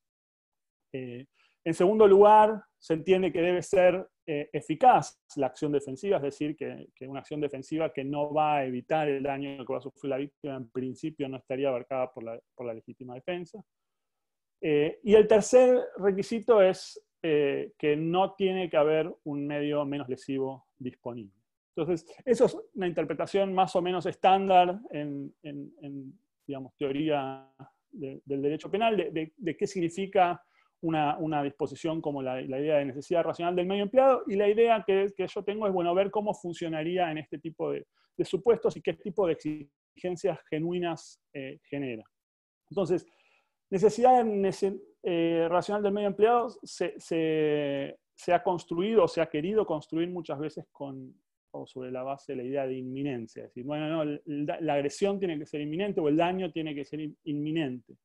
Eh, en segundo lugar, se entiende que debe ser eh, eficaz la acción defensiva, es decir, que, una acción defensiva que no va a evitar el daño que va a sufrir la víctima, en principio no estaría abarcada por la, legítima defensa. Eh, y el tercer requisito es que no tiene que haber un medio menos lesivo disponible. Entonces, eso es una interpretación más o menos estándar en, teoría del derecho penal, de qué significa una, disposición como la, idea de necesidad racional del medio empleado, y la idea que, yo tengo es, bueno, ver cómo funcionaría en este tipo de, supuestos y qué tipo de exigencias genuinas eh, genera. Entonces, necesidad eh, racional del medio empleado se, ha construido o se ha querido construir muchas veces con o sobre la base de la idea de inminencia. Es decir, bueno, no, la agresión tiene que ser inminente o el daño tiene que ser inminente.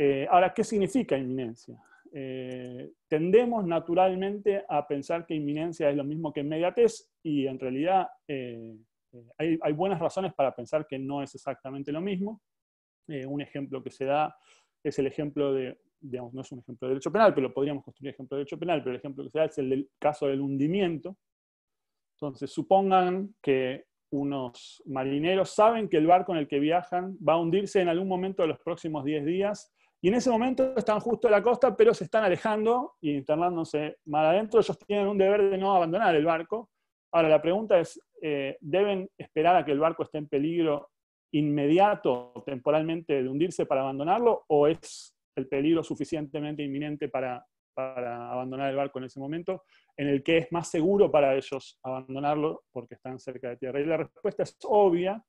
Eh, ahora, ¿qué significa inminencia? Eh, tendemos naturalmente a pensar que inminencia es lo mismo que inmediatez y en realidad eh, hay, buenas razones para pensar que no es exactamente lo mismo. un ejemplo que se da es el ejemplo de, digamos, no es un ejemplo de derecho penal, pero podríamos construir ejemplo de derecho penal, pero el ejemplo que se da es el del caso del hundimiento. Entonces, supongan que unos marineros saben que el barco en el que viajan va a hundirse en algún momento de los próximos 10 días y en ese momento están justo a la costa, pero se están alejando y internándose más adentro. Ellos tienen un deber de no abandonar el barco. Ahora, la pregunta es, eh, ¿deben esperar a que el barco esté en peligro inmediato, temporalmente, de hundirse para abandonarlo? ¿O es el peligro suficientemente inminente para abandonar el barco en ese momento, en el que es más seguro para ellos abandonarlo porque están cerca de tierra? Y la respuesta es obvia,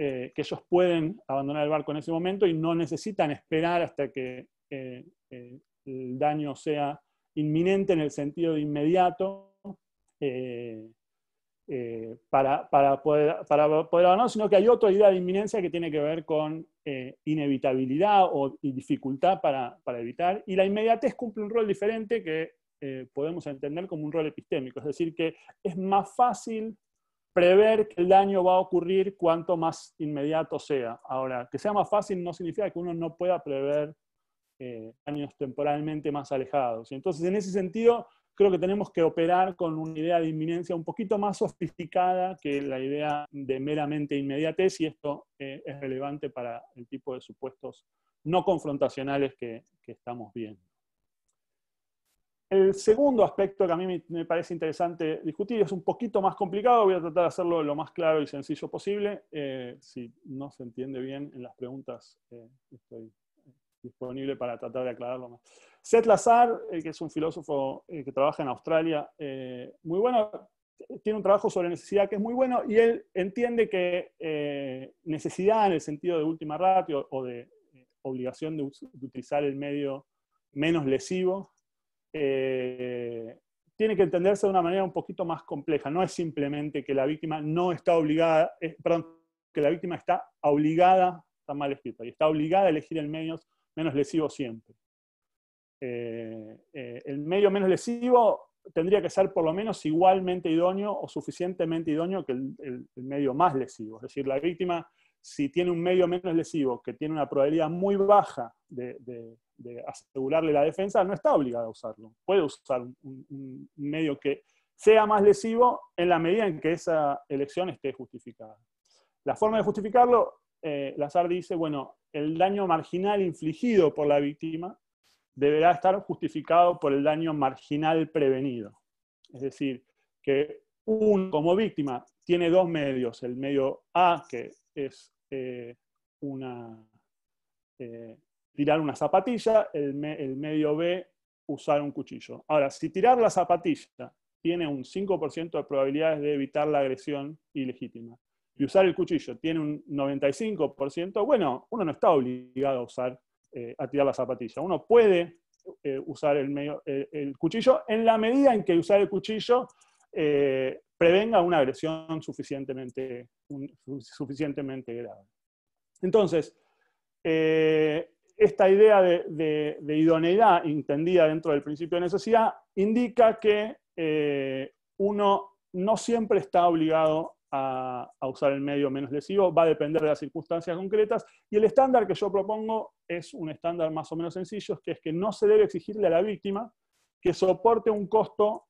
eh, que ellos pueden abandonar el barco en ese momento y no necesitan esperar hasta que eh, eh, el daño sea inminente en el sentido de inmediato para, poder, para poder abandonar, sino que hay otra idea de inminencia que tiene que ver con inevitabilidad o, y dificultad para, para, evitar. Y la inmediatez cumple un rol diferente que podemos entender como un rol epistémico, es decir, que es más fácil prever que el daño va a ocurrir cuanto más inmediato sea. Ahora, que sea más fácil no significa que uno no pueda prever eh, daños temporalmente más alejados. entonces, en ese sentido, creo que tenemos que operar con una idea de inminencia un poquito más sofisticada que la idea de meramente inmediatez, y esto eh, es relevante para el tipo de supuestos no confrontacionales que estamos viendo. El segundo aspecto que a mí me parece interesante discutir es un poquito más complicado, voy a tratar de hacerlo lo más claro y sencillo posible. Eh, si no se entiende bien en las preguntas, eh, estoy disponible para tratar de aclararlo más. Seth Lazar, eh, que es un filósofo que trabaja en Australia, muy bueno, tiene un trabajo sobre necesidad que es muy bueno y él entiende que necesidad en el sentido de última ratio o de obligación de utilizar el medio menos lesivo eh, tiene que entenderse de una manera un poquito más compleja. No es simplemente que la víctima no está obligada, eh, que la víctima está obligada, está mal escrito, y está obligada a elegir el medio menos lesivo siempre. Eh, el medio menos lesivo tendría que ser por lo menos igualmente idóneo o suficientemente idóneo que el, medio más lesivo. Es decir, la víctima, si tiene un medio menos lesivo que tiene una probabilidad muy baja de, de asegurarle la defensa, no está obligada a usarlo. Puede usar un, medio que sea más lesivo en la medida en que esa elección esté justificada. La forma de justificarlo, eh, Lazar dice, bueno, el daño marginal infligido por la víctima deberá estar justificado por el daño marginal prevenido. Es decir, que uno como víctima tiene dos medios, el medio A, que es eh, una... Eh, tirar una zapatilla, el, medio B, usar un cuchillo. Ahora, si tirar la zapatilla tiene un 5% de probabilidades de evitar la agresión ilegítima y usar el cuchillo tiene un 95%, bueno, uno no está obligado a usar, eh, a tirar la zapatilla. Uno puede eh, usar el, medio, el, cuchillo en la medida en que usar el cuchillo eh, prevenga una agresión suficientemente, suficientemente grave. Entonces, esta idea de, idoneidad entendida dentro del principio de necesidad indica que eh, uno no siempre está obligado a, a, usar el medio menos lesivo, va a depender de las circunstancias concretas. Y el estándar que yo propongo es un estándar más o menos sencillo, que es que no se debe exigirle a la víctima que soporte un costo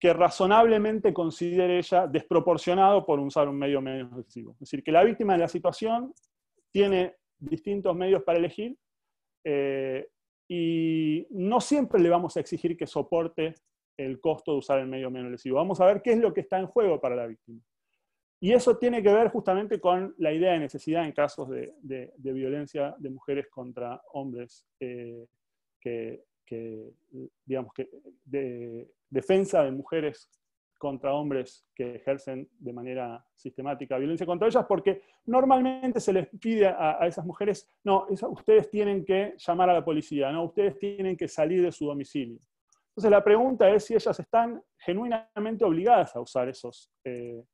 que razonablemente considere ella desproporcionado por usar un medio menos lesivo. Es decir, que la víctima de la situación tiene distintos medios para elegir eh, y no siempre le vamos a exigir que soporte el costo de usar el medio menos lesivo. Vamos a ver qué es lo que está en juego para la víctima. Y eso tiene que ver justamente con la idea de necesidad en casos de, violencia de mujeres contra hombres, eh, que, digamos que de, defensa de mujeres contra hombres que ejercen de manera sistemática violencia contra ellas, porque normalmente se les pide a, esas mujeres, no, ustedes tienen que llamar a la policía, no, ustedes tienen que salir de su domicilio. Entonces la pregunta es si ellas están genuinamente obligadas a usar esos eh,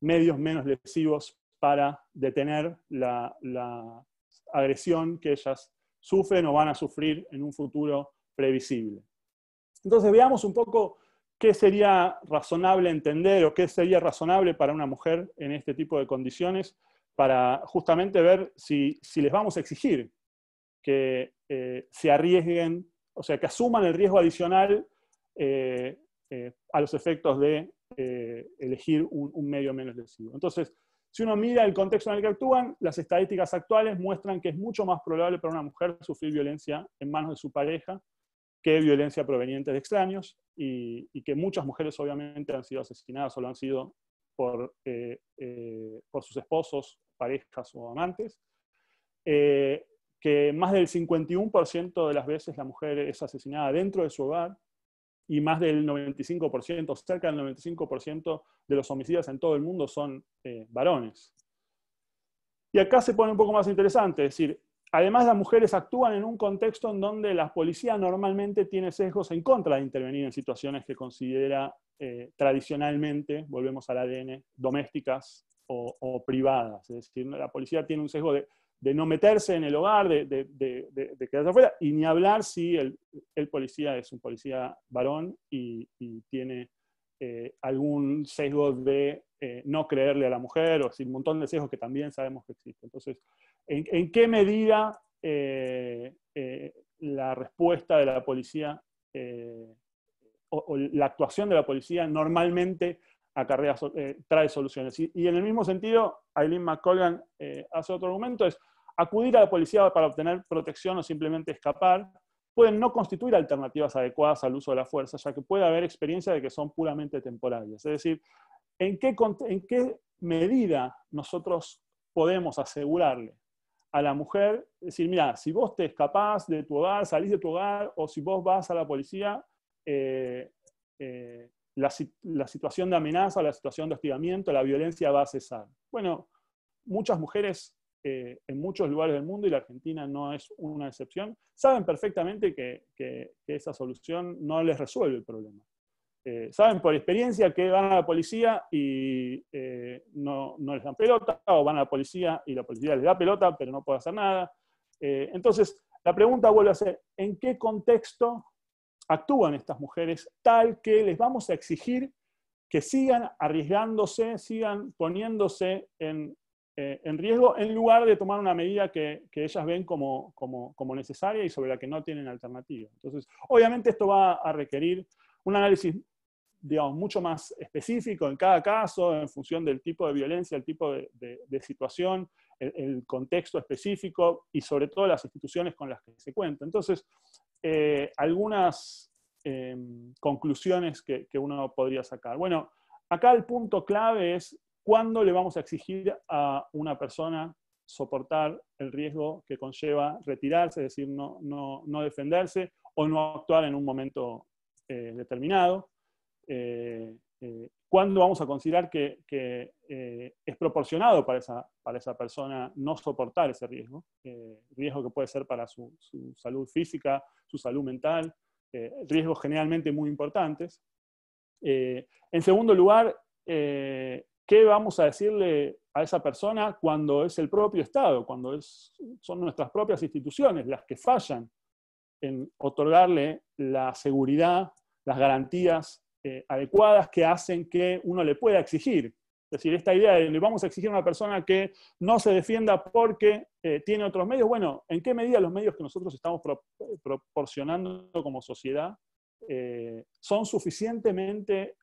medios menos lesivos para detener la agresión que ellas sufren o van a sufrir en un futuro previsible. Entonces veamos un poco qué sería razonable entender o qué sería razonable para una mujer en este tipo de condiciones, para justamente ver si, les vamos a exigir que eh, se arriesguen, o sea, que asuman el riesgo adicional eh, eh, a los efectos de elegir un, medio menos lesivo. Entonces, si uno mira el contexto en el que actúan, las estadísticas actuales muestran que es mucho más probable para una mujer sufrir violencia en manos de su pareja que violencia proveniente de extraños y, que muchas mujeres obviamente han sido asesinadas o lo han sido por, eh, eh, por sus esposos, parejas o amantes, eh, que más del 51% de las veces la mujer es asesinada dentro de su hogar y más del 95%, cerca del 95% de los homicidios en todo el mundo son varones. Y acá se pone un poco más interesante, es decir, Además, las mujeres actúan en un contexto en donde la policía normalmente tiene sesgos en contra de intervenir en situaciones que considera eh, tradicionalmente, volvemos al ADN, domésticas o, privadas. Es decir, la policía tiene un sesgo de, no meterse en el hogar, de, quedarse afuera, y ni hablar si el, policía es un policía varón y, tiene eh, algún sesgo de eh, no creerle a la mujer, o decir, un montón de sesgos que también sabemos que existen. Entonces, en, qué medida eh, eh, la respuesta de la policía eh, o, la actuación de la policía normalmente acarrea, trae soluciones. Y, en el mismo sentido, Aileen McColgan hace otro argumento, es acudir a la policía para obtener protección o simplemente escapar pueden no constituir alternativas adecuadas al uso de la fuerza, ya que puede haber experiencia de que son puramente temporales. Es decir, en qué medida nosotros podemos asegurarle a la mujer, decir, mira, si vos te escapás de tu hogar, salís de tu hogar, o si vos vas a la policía, eh, eh, la, situación de amenaza, la situación de hostigamiento, la violencia va a cesar. Bueno, muchas mujeres eh, en muchos lugares del mundo, y la Argentina no es una excepción, saben perfectamente que esa solución no les resuelve el problema. Eh, saben por experiencia que van a la policía y eh, no, no, les dan pelota, o van a la policía y la policía les da pelota, pero no puede hacer nada. Eh, entonces, la pregunta vuelve a ser, ¿en qué contexto actúan estas mujeres tal que les vamos a exigir que sigan arriesgándose, sigan poniéndose en, riesgo, en lugar de tomar una medida que, ellas ven como, como, como necesaria y sobre la que no tienen alternativa? Entonces, obviamente esto va a requerir un análisis digamos, mucho más específico en cada caso, en función del tipo de violencia, el tipo de, situación, el, contexto específico y sobre todo las instituciones con las que se cuenta. Entonces, eh, algunas em, conclusiones que, uno podría sacar. Bueno, acá el punto clave es cuándo le vamos a exigir a una persona soportar el riesgo que conlleva retirarse, es decir, no, defenderse o no actuar en un momento eh, determinado. Eh, eh, cuándo vamos a considerar que, eh, es proporcionado para esa, para esa persona no soportar ese riesgo, riesgo que puede ser para su, su salud física, su salud mental, riesgos generalmente muy importantes. en segundo lugar, ¿qué vamos a decirle a esa persona cuando es el propio Estado, cuando es, son nuestras propias instituciones las que fallan en otorgarle la seguridad, las garantías eh, adecuadas que hacen que uno le pueda exigir. Es decir, esta idea de le vamos a exigir a una persona que no se defienda porque eh, tiene otros medios, bueno, ¿en qué medida los medios que nosotros estamos eh, proporcionando como sociedad son suficientemente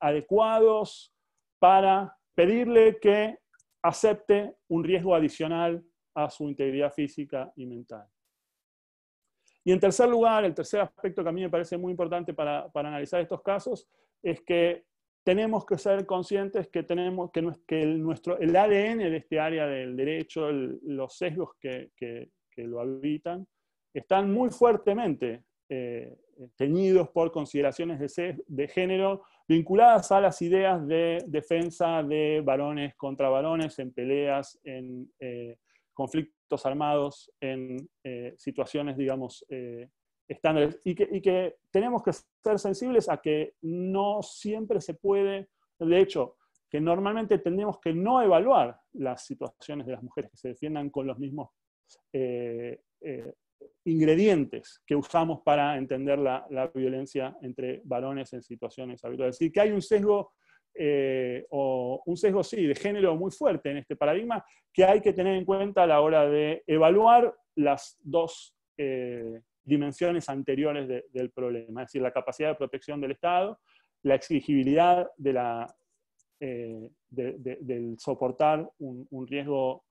adecuados para pedirle que acepte un riesgo adicional a su integridad física y mental? Y en tercer lugar, el tercer aspecto que a mí me parece muy importante para, para analizar estos casos es que tenemos que ser conscientes que, tenemos, que, que el, nuestro, el ADN de este área del derecho, los sesgos que, que, lo habitan, están muy fuertemente eh, teñidos por consideraciones de, de, género vinculadas a las ideas de defensa de varones contra varones en peleas, en eh, conflictos armados, en eh, situaciones, digamos, eh, estándares, y que, tenemos que ser sensibles a que no siempre se puede, de hecho, que normalmente tendríamos que no evaluar las situaciones de las mujeres que se defiendan con los mismos eh, ingredientes que usamos para entender la, la, violencia entre varones en situaciones habituales. Es decir, que hay un sesgo eh, o un sesgo sí, de género muy fuerte en este paradigma que hay que tener en cuenta a la hora de evaluar las dos eh, dimensiones anteriores del problema, es decir, la capacidad de protección del Estado, la exigibilidad de eh, del soportar un, riesgo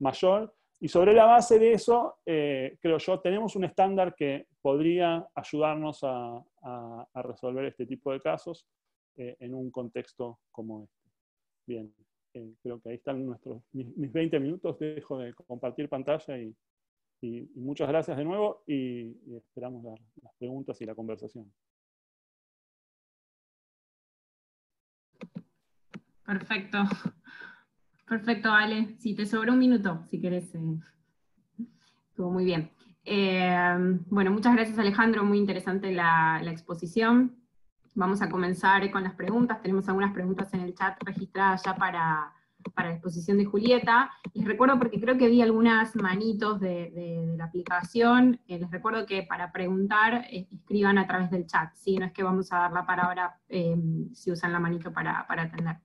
mayor. Y sobre la base de eso, creo yo, tenemos un estándar que podría ayudarnos a resolver este tipo de casos eh, en un contexto como este. Bien, eh, creo que ahí están nuestros, mis, 20 minutos, dejo de compartir pantalla y, muchas gracias de nuevo y, esperamos las preguntas y la conversación. Perfecto. Perfecto, Ale. Si te sobra un minuto, si querés. Eh. Estuvo muy bien. bueno, muchas gracias Alejandro, muy interesante la exposición vamos a comenzar eh, con las preguntas. Tenemos algunas preguntas en el chat registradas ya para, para la exposición de Julieta. Les recuerdo, porque creo que vi algunas manitos de, la aplicación, eh, les recuerdo que para preguntar eh, escriban a través del chat, Si no es que vamos a dar la palabra em, si usan la manito para, para atender.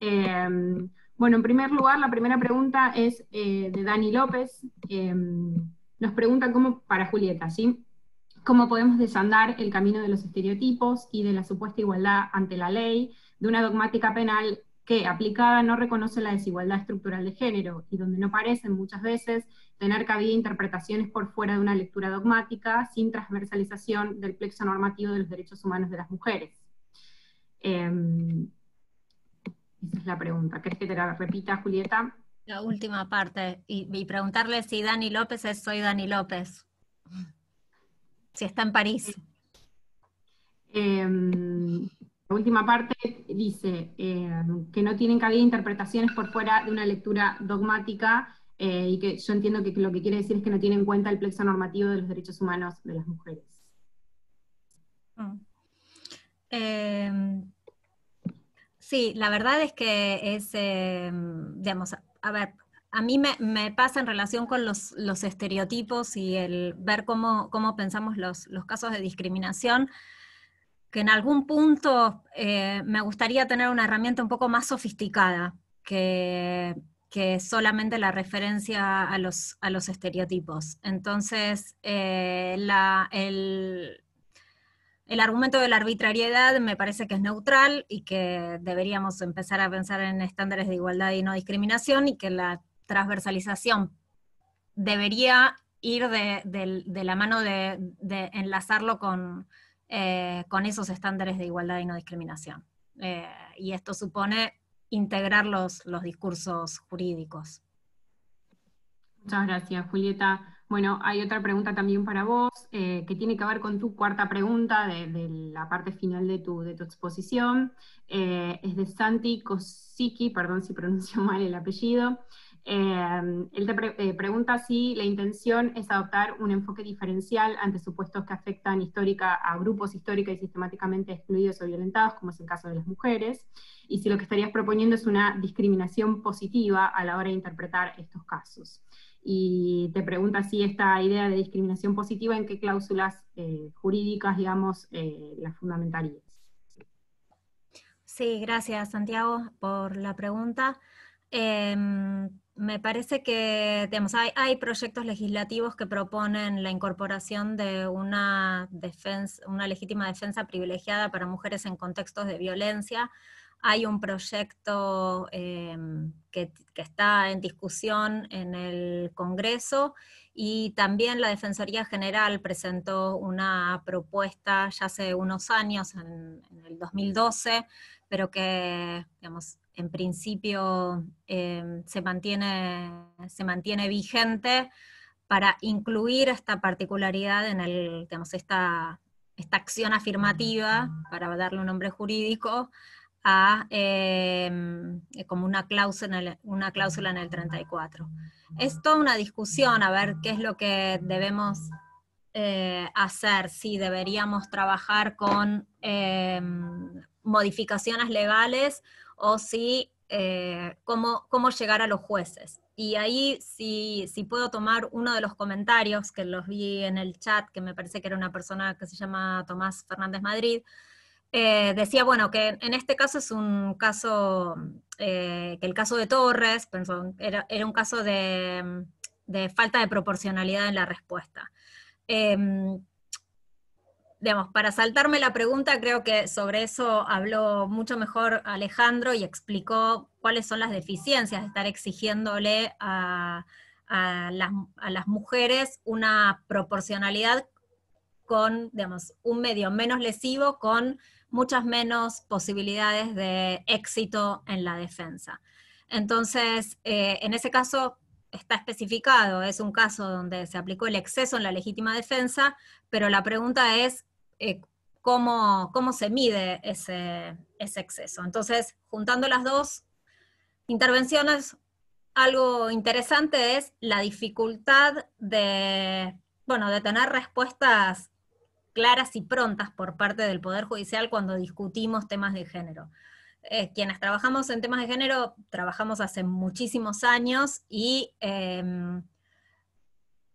Em, bueno, en primer lugar, la primera pregunta es de Dani López. Em, nos pregunta cómo, para Julieta, ¿sí? cómo podemos desandar el camino de los estereotipos y de la supuesta igualdad ante la ley, de una dogmática penal que aplicada no reconoce la desigualdad estructural de género y donde no parecen muchas veces tener cabida interpretaciones por fuera de una lectura dogmática sin transversalización del plexo normativo de los derechos humanos de las mujeres. Em, esa es la pregunta. ¿Querés que te la repita, Julieta? La última parte. Y, y preguntarle si Dani López es soy Dani López. Si está en París. Em, la última parte dice em, que no tienen cabida interpretaciones por fuera de una lectura dogmática eh, y que yo entiendo que lo que quiere decir es que no tiene en cuenta el plexo normativo de los derechos humanos de las mujeres. Mm. Em, sí, la verdad es que es, digamos, a ver, a mí me, pasa en relación con los, estereotipos y el ver cómo, pensamos los, casos de discriminación, que en algún punto eh, me gustaría tener una herramienta un poco más sofisticada que, solamente la referencia a los, estereotipos. Entonces, eh, el, el argumento de la arbitrariedad me parece que es neutral y que deberíamos empezar a pensar en estándares de igualdad y no discriminación y que la transversalización debería ir de, la mano de, enlazarlo eh, con, esos estándares de igualdad y no discriminación. Eh, y esto supone integrar los, discursos jurídicos. Muchas gracias, Julieta. Bueno, hay otra pregunta también para vos, eh, que tiene que ver con tu cuarta pregunta de, la parte final de tu, exposición. es de Santi Kosiki perdón si pronuncio mal el apellido. Em, él te eh, pregunta si la intención es adoptar un enfoque diferencial ante supuestos que afectan histórica a grupos históricos y sistemáticamente excluidos o violentados, como es el caso de las mujeres, y si lo que estarías proponiendo es una discriminación positiva a la hora de interpretar estos casos. Y te pregunta si esta idea de discriminación positiva, en qué cláusulas eh, jurídicas, digamos, eh, la fundamentarías. Sí, gracias Santiago por la pregunta. Eh, me parece que hay, proyectos legislativos que proponen la incorporación de una, defensa, una legítima defensa privilegiada para mujeres en contextos de violencia. Hay un proyecto eh, que, está en discusión en el Congreso y también la Defensoría General presentó una propuesta ya hace unos años, en, en el 2012, pero que, digamos, en principio em, se, mantiene, se mantiene vigente para incluir esta particularidad en el, digamos, esta, esta acción afirmativa, para darle un nombre jurídico, em, eh, como una cláusula, en el, una cláusula en el 34. Es toda una discusión a ver qué es lo que debemos eh, hacer, si deberíamos trabajar con, em, modificaciones legales o si eh, cómo, llegar a los jueces. Y ahí si, si, puedo tomar uno de los comentarios que los vi en el chat, que me parece que era una persona que se llama Tomás Fernández Madrid, eh, decía, bueno, que en este caso es un caso, eh, que el caso de Torres pensó, era, era, un caso de, de, falta de proporcionalidad en la respuesta. Em, digamos, para saltarme la pregunta, creo que sobre eso habló mucho mejor Alejandro y explicó cuáles son las deficiencias de estar exigiéndole a, las, mujeres una proporcionalidad con, digamos, un medio menos lesivo, con muchas menos posibilidades de éxito en la defensa. Entonces, eh, en ese caso, está especificado, es un caso donde se aplicó el exceso en la legítima defensa, pero la pregunta es eh, cómo, se mide ese, exceso. Entonces, juntando las dos intervenciones, algo interesante es la dificultad de, bueno, de tener respuestas claras y prontas por parte del Poder Judicial cuando discutimos temas de género. Eh, quienes trabajamos en temas de género, trabajamos hace muchísimos años y em,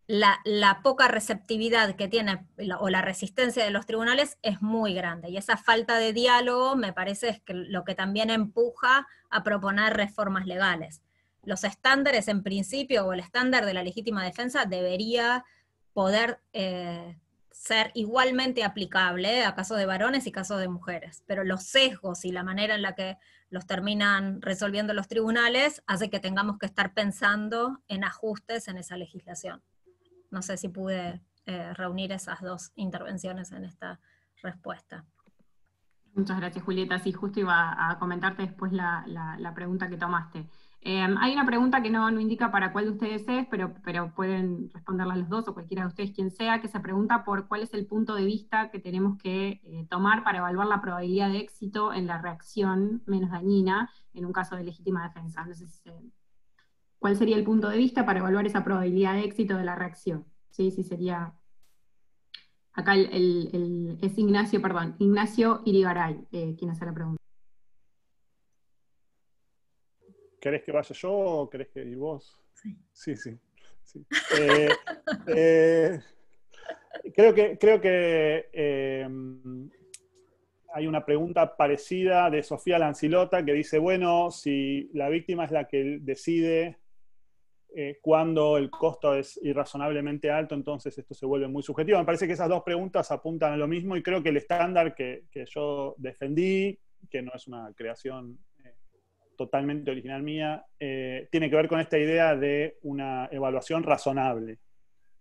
la, poca receptividad que tiene o la resistencia de los tribunales es muy grande. Y esa falta de diálogo me parece es lo que también empuja a proponer reformas legales. Los estándares en principio o el estándar de la legítima defensa debería poder eh, ser igualmente aplicable a casos de varones y casos de mujeres, pero los sesgos y la manera en la que los terminan resolviendo los tribunales hace que tengamos que estar pensando en ajustes en esa legislación no sé si pude eh, reunir esas dos intervenciones en esta respuesta. Muchas gracias, Julieta. Sí, justo iba a comentarte después la, pregunta que tomaste. Em, hay una pregunta que no, no, indica para cuál de ustedes es, pero, pero pueden responderla los dos o cualquiera de ustedes, quien sea, que se pregunta por cuál es el punto de vista que tenemos que eh, tomar para evaluar la probabilidad de éxito en la reacción menos dañina en un caso de legítima defensa. No sé si cuál sería el punto de vista para evaluar esa probabilidad de éxito de la reacción. ¿Sí? sí sería. Acá es Ignacio, perdón, Ignacio Irigaray eh, quien hace la pregunta. ¿Querés que vaya yo o querés que ir vos? Sí. Sí, sí. Eh, eh, creo que, creo que hay una pregunta parecida de Sofía Lancilota que dice, bueno, si la víctima es la que decide eh, cuando el costo es irrazonablemente alto, entonces esto se vuelve muy subjetivo. Me parece que esas dos preguntas apuntan a lo mismo y creo que el estándar que, yo defendí, que no es una creación eh, totalmente original mía, eh, tiene que ver con esta idea de una evaluación razonable.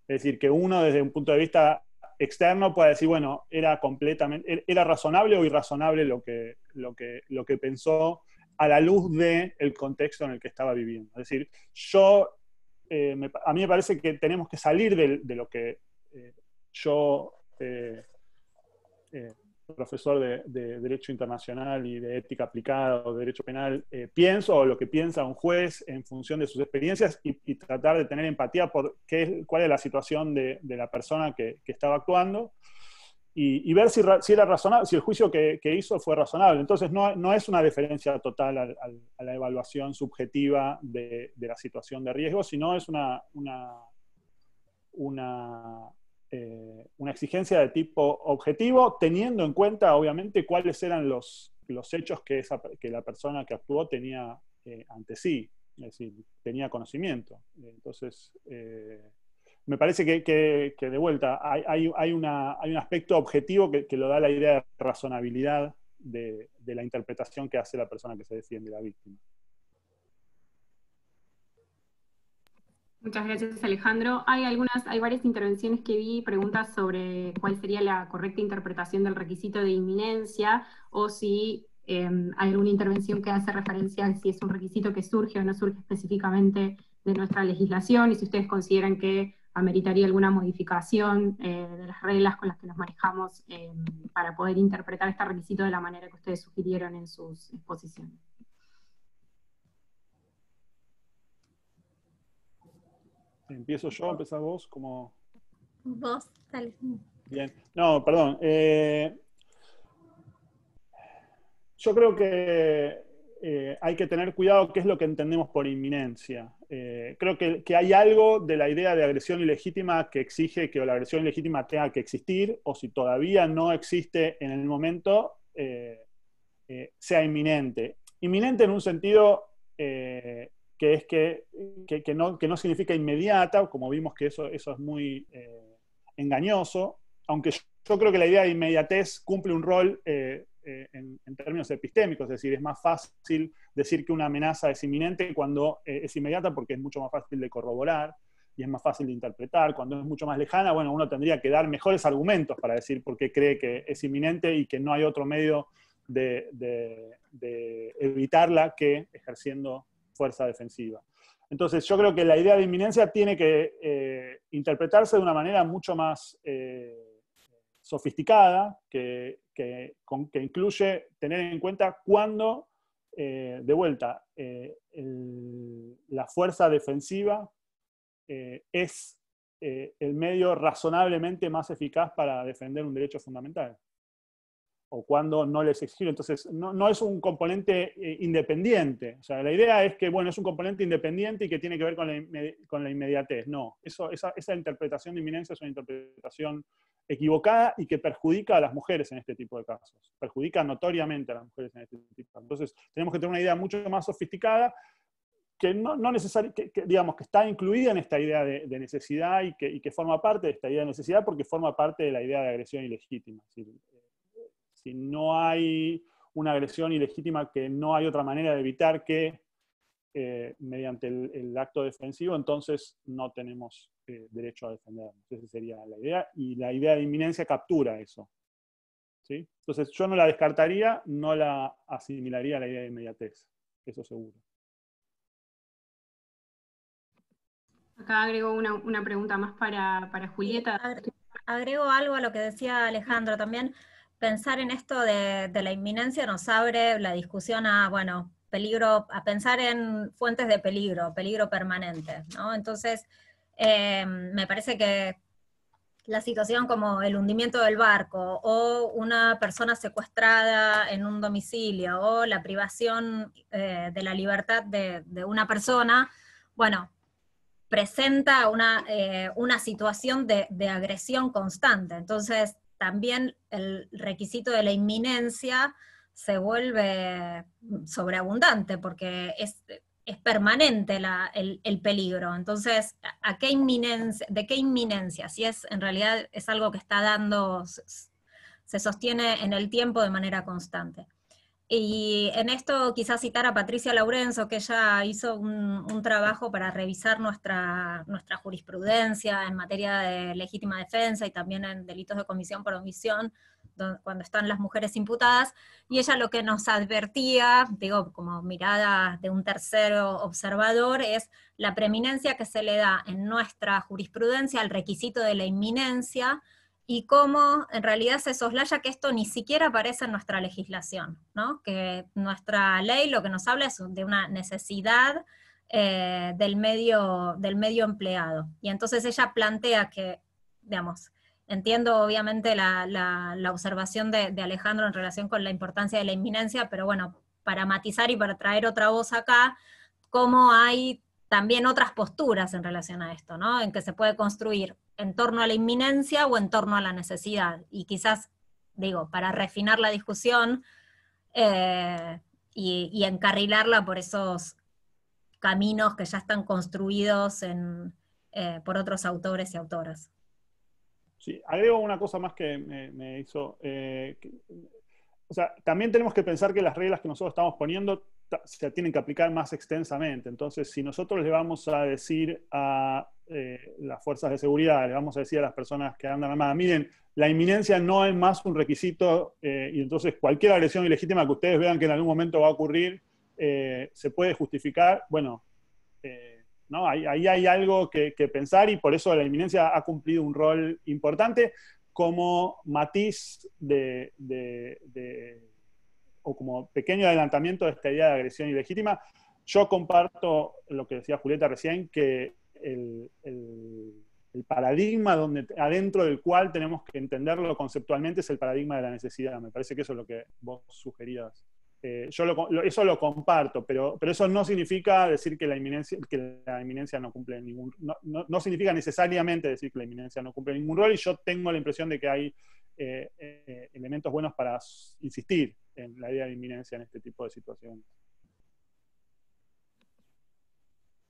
Es decir, que uno desde un punto de vista externo pueda decir, bueno, era completamente, er, era razonable o irrazonable lo que, lo que, lo que pensó a la luz del contexto en el que estaba viviendo. Es decir, yo eh, a mí me parece que tenemos que salir de, lo que eh, yo, eh, profesor de, Derecho Internacional y de Ética Aplicada o de Derecho Penal, pienso o lo que piensa un juez en función de sus experiencias y, tratar de tener empatía por qué, cuál es la situación de, la persona que estaba actuando y, ver si, era razonable, si el juicio que, hizo fue razonable. Entonces, no, es una diferencia total a la evaluación subjetiva de, la situación de riesgo, sino es una, una, eh, una, exigencia de tipo objetivo, teniendo en cuenta, obviamente, cuáles eran los, los hechos que, que la persona que actuó tenía eh, ante sí, es decir, tenía conocimiento. Entonces, eh, me parece que, de vuelta hay, un aspecto objetivo que, lo da la idea de razonabilidad de, la interpretación que hace la persona que se defiende, la víctima. Muchas gracias, Alejandro. Hay algunas, hay varias intervenciones que vi, preguntas sobre cuál sería la correcta interpretación del requisito de inminencia o si em, hay alguna intervención que hace referencia a si es un requisito que surge o no surge específicamente de nuestra legislación y si ustedes consideran que ameritaría alguna modificación eh, de las reglas con las que nos manejamos eh, para poder interpretar este requisito de la manera que ustedes sugirieron en sus exposiciones. ¿Empiezo yo? ¿Empezás vos? Como... Vos, vez. Bien. No, perdón. Eh, yo creo que hay que tener cuidado qué es lo que entendemos por inminencia. Eh, creo que, hay algo de la idea de agresión ilegítima que exige que la agresión ilegítima tenga que existir, o si todavía no existe en el momento, eh, eh, sea inminente. Inminente en un sentido que es que, que, no, significa inmediata, como vimos que eso, eso es muy engañoso, aunque yo, yo, creo que la idea de inmediatez cumple un rol eh, en, términos epistémicos, es decir, es más fácil decir que una amenaza es inminente cuando eh, es inmediata porque es mucho más fácil de corroborar y es más fácil de interpretar. Cuando es mucho más lejana, bueno, uno tendría que dar mejores argumentos para decir por qué cree que es inminente y que no hay otro medio de, evitarla que ejerciendo fuerza defensiva. Entonces, yo creo que la idea de inminencia tiene que eh, interpretarse de una manera mucho más sofisticada que, que, incluye tener en cuenta cuando, eh, de vuelta, eh, la fuerza defensiva eh, es el medio razonablemente más eficaz para defender un derecho fundamental o cuando no les exige. Entonces, no, es un componente independiente. O sea, la idea es que, bueno, es un componente independiente y que tiene que ver con la, inmediatez. No, eso, esa, esa interpretación de inminencia es una interpretación equivocada y que perjudica a las mujeres en este tipo de casos, perjudica notoriamente a las mujeres en este tipo de casos. Entonces, tenemos que tener una idea mucho más sofisticada que no, no digamos, que está incluida en esta idea de, necesidad y que, forma parte de esta idea de necesidad porque forma parte de la idea de agresión ilegítima. si no hay una agresión ilegítima que no hay otra manera de evitar que eh, mediante el, acto defensivo, entonces no tenemos eh, derecho a defender. Esa sería la idea. Y la idea de inminencia captura eso. ¿sí? Entonces yo no la descartaría, no la asimilaría a la idea de inmediatez. Eso seguro. Acá agrego una, pregunta más para, Julieta. Eh, agrego, algo a lo que decía Alejandro también. Pensar en esto de, de la inminencia nos abre la discusión a, bueno, peligro, a pensar en fuentes de peligro, peligro permanente, ¿no? Entonces, em, me parece que la situación como el hundimiento del barco o una persona secuestrada en un domicilio o la privación eh, de la libertad de, una persona, bueno, presenta eh, una, situación de, de, agresión constante. Entonces, también el requisito de la inminencia se vuelve sobreabundante porque es, permanente la, el, peligro. Entonces, ¿a qué ¿de qué inminencia? Si es en realidad es algo que está dando, se sostiene en el tiempo de manera constante. Y en esto quizás citar a Patricia Laurenzo, que ella hizo un, trabajo para revisar nuestra, nuestra, jurisprudencia en materia de legítima defensa y también en delitos de comisión por omisión, cuando están las mujeres imputadas, y ella lo que nos advertía, digo, como mirada de un tercero observador, es la preeminencia que se le da en nuestra jurisprudencia al requisito de la inminencia, y cómo en realidad se soslaya que esto ni siquiera aparece en nuestra legislación, ¿no? que nuestra ley lo que nos habla es de una necesidad eh, del, medio, empleado. Y entonces ella plantea que, digamos, entiendo obviamente la, observación de, Alejandro en relación con la importancia de la inminencia, pero bueno, para matizar y para traer otra voz acá, cómo hay también otras posturas en relación a esto, ¿no? En que se puede construir en torno a la inminencia o en torno a la necesidad. Y quizás, digo, para refinar la discusión eh, y, encarrilarla por esos caminos que ya están construidos eh, por otros autores y autoras. Sí, agrego una cosa más que me, hizo... Eh, o sea, también tenemos que pensar que las reglas que nosotros estamos poniendo se tienen que aplicar más extensamente. Entonces, si nosotros le vamos a decir a eh, las fuerzas de seguridad, le vamos a decir a las personas que andan armadas, miren, la inminencia no es más un requisito eh, y entonces cualquier agresión ilegítima que ustedes vean que en algún momento va a ocurrir, eh, se puede justificar, bueno, ¿no? ahí, hay algo que, pensar y por eso la inminencia ha cumplido un rol importante como matiz de o como pequeño adelantamiento de esta idea de agresión ilegítima, yo comparto lo que decía Julieta recién, que el, paradigma donde, adentro del cual tenemos que entenderlo conceptualmente es el paradigma de la necesidad. Me parece que eso es lo que vos sugerías. Eh, yo eso lo comparto, pero, pero eso no significa decir que la inminencia, que la inminencia no cumple ningún no, no, significa necesariamente decir que la inminencia no cumple ningún rol y yo tengo la impresión de que hay eh, eh, elementos buenos para insistir en la idea de inminencia en este tipo de situaciones.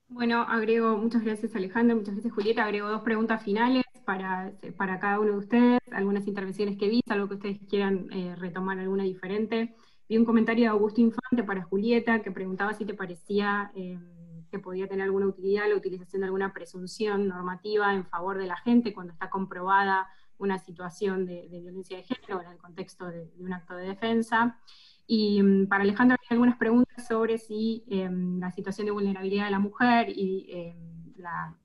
Bueno, agrego, muchas gracias Alejandro, muchas gracias Julieta, agrego dos preguntas finales para, cada uno de ustedes, algunas intervenciones que vi, algo que ustedes quieran eh, retomar alguna diferente. Vi un comentario de Augusto Infante para Julieta que preguntaba si te parecía em, que podía tener alguna utilidad la utilización de alguna presunción normativa en favor de la gente cuando está comprobada una situación de, violencia de género en el contexto de, un acto de defensa. Y mm, para Alejandro hay algunas preguntas sobre si em, la situación de vulnerabilidad de la mujer y em, la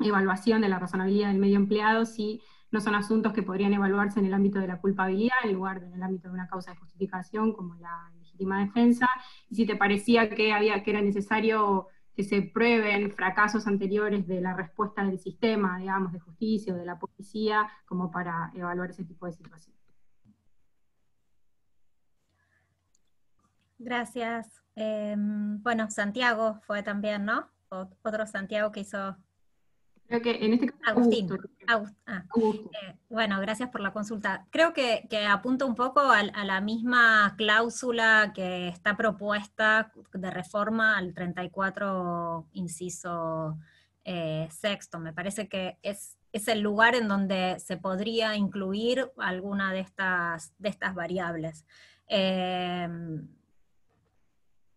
evaluación de la razonabilidad del medio empleado, si no son asuntos que podrían evaluarse en el ámbito de la culpabilidad en lugar de en el ámbito de una causa de justificación como la legítima defensa, y si te parecía que, había, que era necesario se prueben fracasos anteriores de la respuesta del sistema, digamos, de justicia o de la policía, como para evaluar ese tipo de situaciones. Gracias. Em, bueno, Santiago fue también, ¿no? Otro Santiago que hizo bueno, gracias por la consulta. Creo que, que apunta un poco a, la misma cláusula que está propuesta de reforma al 34 inciso eh, sexto. Me parece que es, el lugar en donde se podría incluir alguna de estas, variables. Em,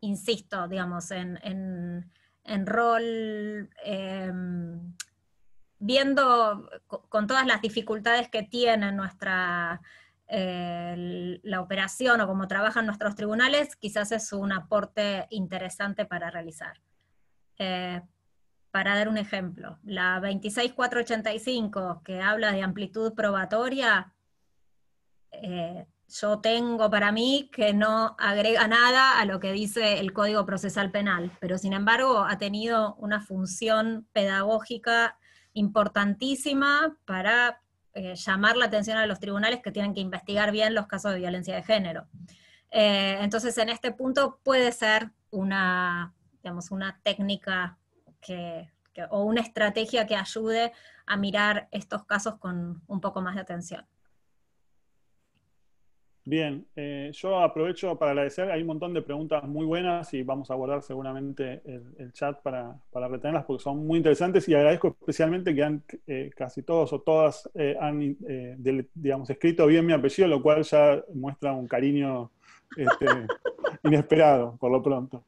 insisto, digamos, en, en, en rol em, viendo con todas las dificultades que tiene nuestra, eh, la operación o cómo trabajan nuestros tribunales, quizás es un aporte interesante para realizar. Eh, para dar un ejemplo, la 26485, que habla de amplitud probatoria, eh, yo tengo para mí que no agrega nada a lo que dice el Código Procesal Penal, pero sin embargo ha tenido una función pedagógica importantísima para eh, llamar la atención a los tribunales que tienen que investigar bien los casos de violencia de género. Eh, entonces, en este punto puede ser una, una técnica que, o una estrategia que ayude a mirar estos casos con un poco más de atención. Bien, eh, yo aprovecho para agradecer, hay un montón de preguntas muy buenas y vamos a guardar seguramente el, chat para, retenerlas porque son muy interesantes y agradezco especialmente que han, eh, casi todos o todas eh, han, escrito bien mi apellido, lo cual ya muestra un cariño este, inesperado, por lo pronto,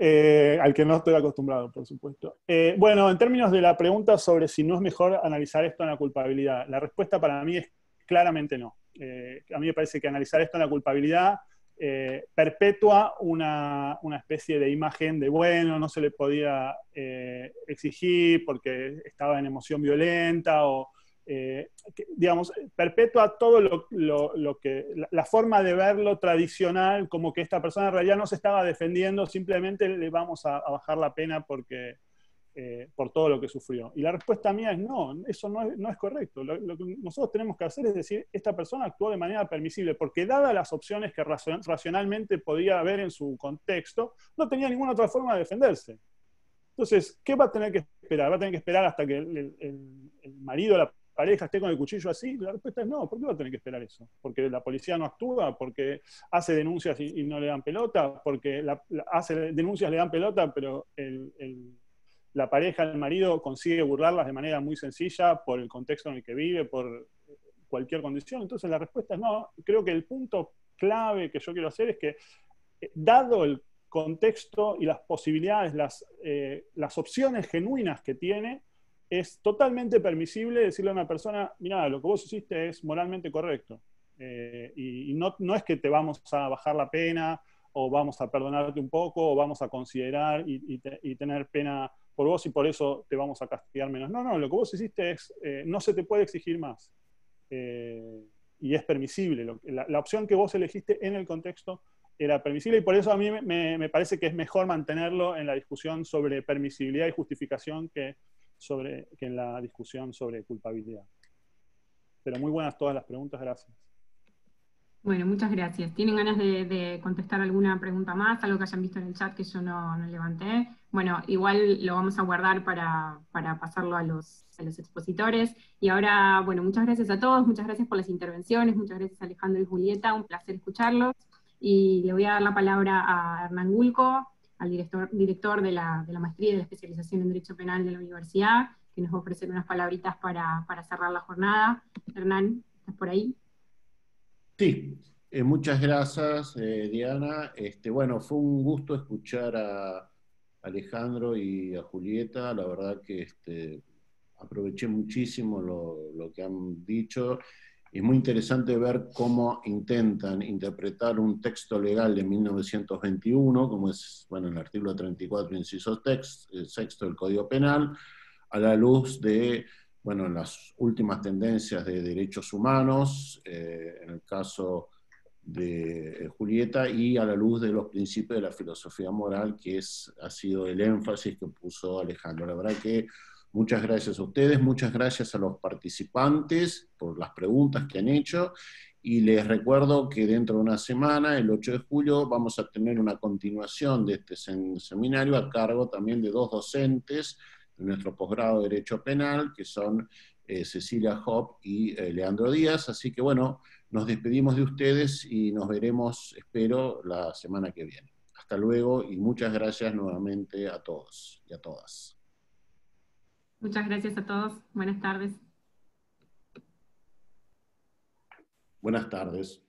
al que no estoy acostumbrado, por supuesto. bueno, en términos de la pregunta sobre si no es mejor analizar esto en la culpabilidad, la respuesta para mí es claramente no. Eh, a mí me parece que analizar esto en la culpabilidad eh, perpetua una, especie de imagen de, bueno, no se le podía eh, exigir porque estaba en emoción violenta o, digamos, perpetúa todo lo, que, la, forma de verlo tradicional, como que esta persona en realidad no se estaba defendiendo, simplemente le vamos a bajar la pena porque, eh, por todo lo que sufrió. Y la respuesta mía es no, eso no es, correcto. Lo, que nosotros tenemos que hacer es decir, esta persona actuó de manera permisible, porque dadas las opciones que racionalmente podía haber en su contexto, no tenía ninguna otra forma de defenderse. Entonces, ¿qué va a tener que esperar? ¿Va a tener que esperar hasta que el, el, el marido, la pareja esté con el cuchillo así? La respuesta es no, ¿por qué va a tener que esperar eso? ¿Porque la policía no actúa? ¿Porque hace denuncias y, no le dan pelota? ¿Porque hace denuncias, le dan pelota, pero el la pareja, el marido consigue burlarlas de manera muy sencilla por el contexto en el que vive, por cualquier condición. Entonces la respuesta es no. Creo que el punto clave que yo quiero hacer es que, eh, dado el contexto y las posibilidades, las, eh, las opciones genuinas que tiene, es totalmente permisible decirle a una persona, mira, lo que vos hiciste es moralmente correcto. Eh, y, no, no es que te vamos a bajar la pena o vamos a perdonarte un poco o vamos a considerar y tener pena por vos y por eso te vamos a castigar menos. No, no, lo que vos hiciste es, eh, no se te puede exigir más. Eh, y es permisible. la, opción que vos elegiste en el contexto era permisible y por eso a mí me, me, parece que es mejor mantenerlo en la discusión sobre permisibilidad y justificación que, sobre, que en la discusión sobre culpabilidad. Pero muy buenas todas las preguntas, gracias. Bueno, muchas gracias. ¿Tienen ganas de, contestar alguna pregunta más, algo que hayan visto en el chat que yo no, levanté? Bueno, igual lo vamos a guardar para, pasarlo a los, los, expositores. Y ahora, bueno, muchas gracias a todos, muchas gracias por las intervenciones, muchas gracias Alejandro y Julieta, un placer escucharlos. Y le voy a dar la palabra a Hernán Gulco, al director, director de, la, maestría de especialización en Derecho Penal de la Universidad, que nos va a ofrecer unas palabritas para, para cerrar la jornada. Hernán, ¿estás por ahí? Sí, eh, muchas gracias, eh, Diana. Este, bueno, fue un gusto escuchar a Alejandro y a Julieta. La verdad que este, aproveché muchísimo lo, que han dicho. Es muy interesante ver cómo intentan interpretar un texto legal de 1921, como es bueno, el artículo 34, inciso text, sexto del Código Penal, a la luz de bueno, en las últimas tendencias de derechos humanos, eh, en el caso de eh, Julieta, y a la luz de los principios de la filosofía moral, que es, ha sido el énfasis que puso Alejandro. La verdad que muchas gracias a ustedes, muchas gracias a los participantes por las preguntas que han hecho, y les recuerdo que dentro de una semana, el 8 de julio, vamos a tener una continuación de este seminario a cargo también de dos docentes, en nuestro posgrado de Derecho Penal, que son eh, Cecilia Hop y eh, Leandro Díaz. Así que bueno, nos despedimos de ustedes y nos veremos, espero, la semana que viene. Hasta luego y muchas gracias nuevamente a todos y a todas. Muchas gracias a todos. Buenas tardes. Buenas tardes.